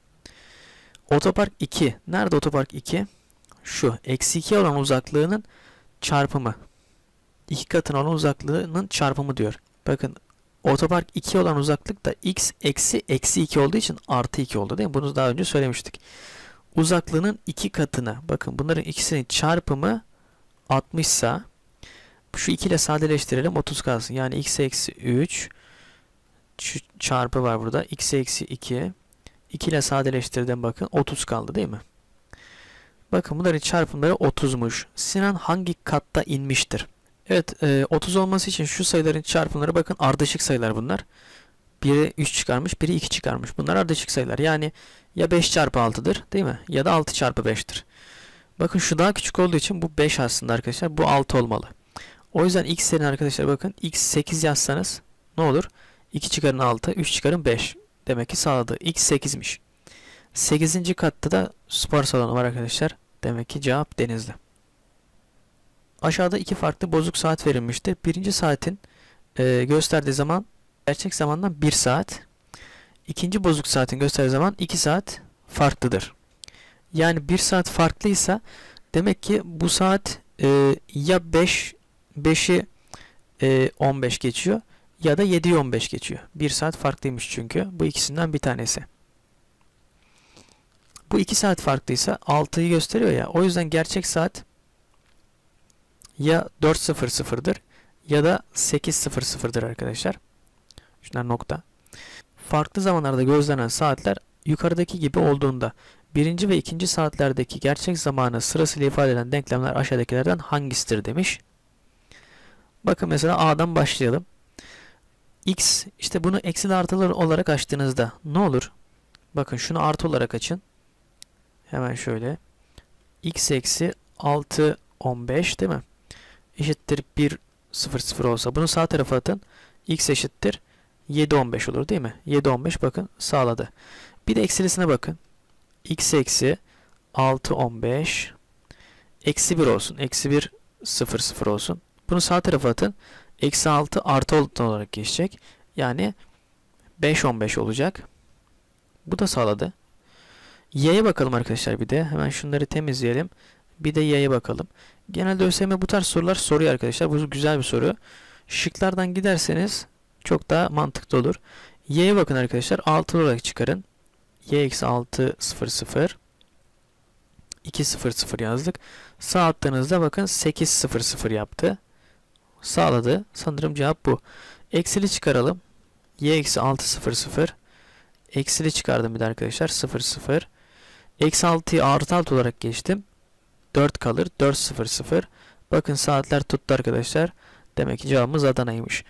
Otopark 2. Nerede otopark 2? Şu. Eksi 2 olan uzaklığının çarpımı. 2 katına olan uzaklığının çarpımı diyor. Bakın otopark 2 olan uzaklık da x eksi eksi 2 olduğu için artı 2 oldu değil mi? Bunu daha önce söylemiştik. Uzaklığının 2 katına bakın bunların ikisinin çarpımı 60 sa şu 2 ile sadeleştirelim 30 kalsın. Yani x eksi 3 şu çarpı var burada. x eksi 2 2 ile sadeleştirdim bakın 30 kaldı değil mi? Bakın bunların çarpımları 30'muş. Sinan hangi katta inmiştir? Evet 30 e, olması için şu sayıların çarpımları bakın ardışık sayılar bunlar. Biri 3 çıkarmış, biri 2 çıkarmış. Bunlar ardışık sayılar. Yani ya 5 çarpı 6'dır değil mi? Ya da 6 çarpı 5'tir. Bakın şu daha küçük olduğu için bu 5 aslında arkadaşlar. Bu 6 olmalı. O yüzden x yerine arkadaşlar bakın x 8 yazsanız ne olur? 2 çıkarın 6, 3 çıkarın 5. Demek ki sağladı. x 8'miş. 8. katta da spor salonu var arkadaşlar. Demek ki cevap Denizli. Aşağıda iki farklı bozuk saat verilmiştir. Birinci saatin e, gösterdiği zaman gerçek zamandan 1 saat. İkinci bozuk saatin gösterdiği zaman 2 saat farklıdır. Yani 1 saat farklıysa demek ki bu saat e, ya 5 5'i e, 15 geçiyor ya da 7'yi 15 geçiyor. 1 saat farklıymış çünkü. Bu ikisinden bir tanesi. Bu 2 saat farklıysa 6'yı gösteriyor ya. O yüzden gerçek saat ya 4.00'dır ya da 8.00'dır arkadaşlar. Şunlar nokta. Farklı zamanlarda gözlenen saatler yukarıdaki gibi olduğunda birinci ve ikinci saatlerdeki gerçek zamanı sırasıyla ifade eden denklemler aşağıdakilerden hangisidir demiş. Bakın mesela A'dan başlayalım. X işte bunu eksi artılar olarak açtığınızda ne olur? Bakın şunu artı olarak açın. Hemen şöyle. X eksi 6 15 değil mi? eşittir 1 0 0 olsa bunu sağ tarafa atın. X eşittir 7 15 olur değil mi? 7 15 bakın sağladı. Bir de eksilisine bakın. X eksi 6 15 eksi 1 olsun. Eksi 1 0 0 olsun. Bunu sağ tarafa atın. Eksi 6 artı olarak geçecek. Yani 5 15 olacak. Bu da sağladı. Y'ye bakalım arkadaşlar bir de. Hemen şunları temizleyelim. Bir de y'ye bakalım. Genelde ÖSYM bu tarz sorular soruyor arkadaşlar. Bu güzel bir soru. Şıklardan giderseniz çok daha mantıklı olur. Y'ye bakın arkadaşlar. 6 olarak çıkarın. Y eksi 6 0 0. 2 0 0 yazdık. Sağ attığınızda bakın 8 0 0 yaptı. Sağladı. Sanırım cevap bu. Eksili çıkaralım. Y eksi 6 0 0. Eksili çıkardım bir de arkadaşlar. 0 0. Eksi 6'yı artı 6 olarak geçtim. 4 kalır. 4 0 0. Bakın saatler tuttu arkadaşlar. Demek ki cevabımız Adana'ymış.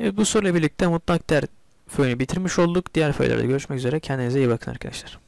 E, bu soruyla birlikte mutlak değer föyünü bitirmiş olduk. Diğer föylerde görüşmek üzere. Kendinize iyi bakın arkadaşlar.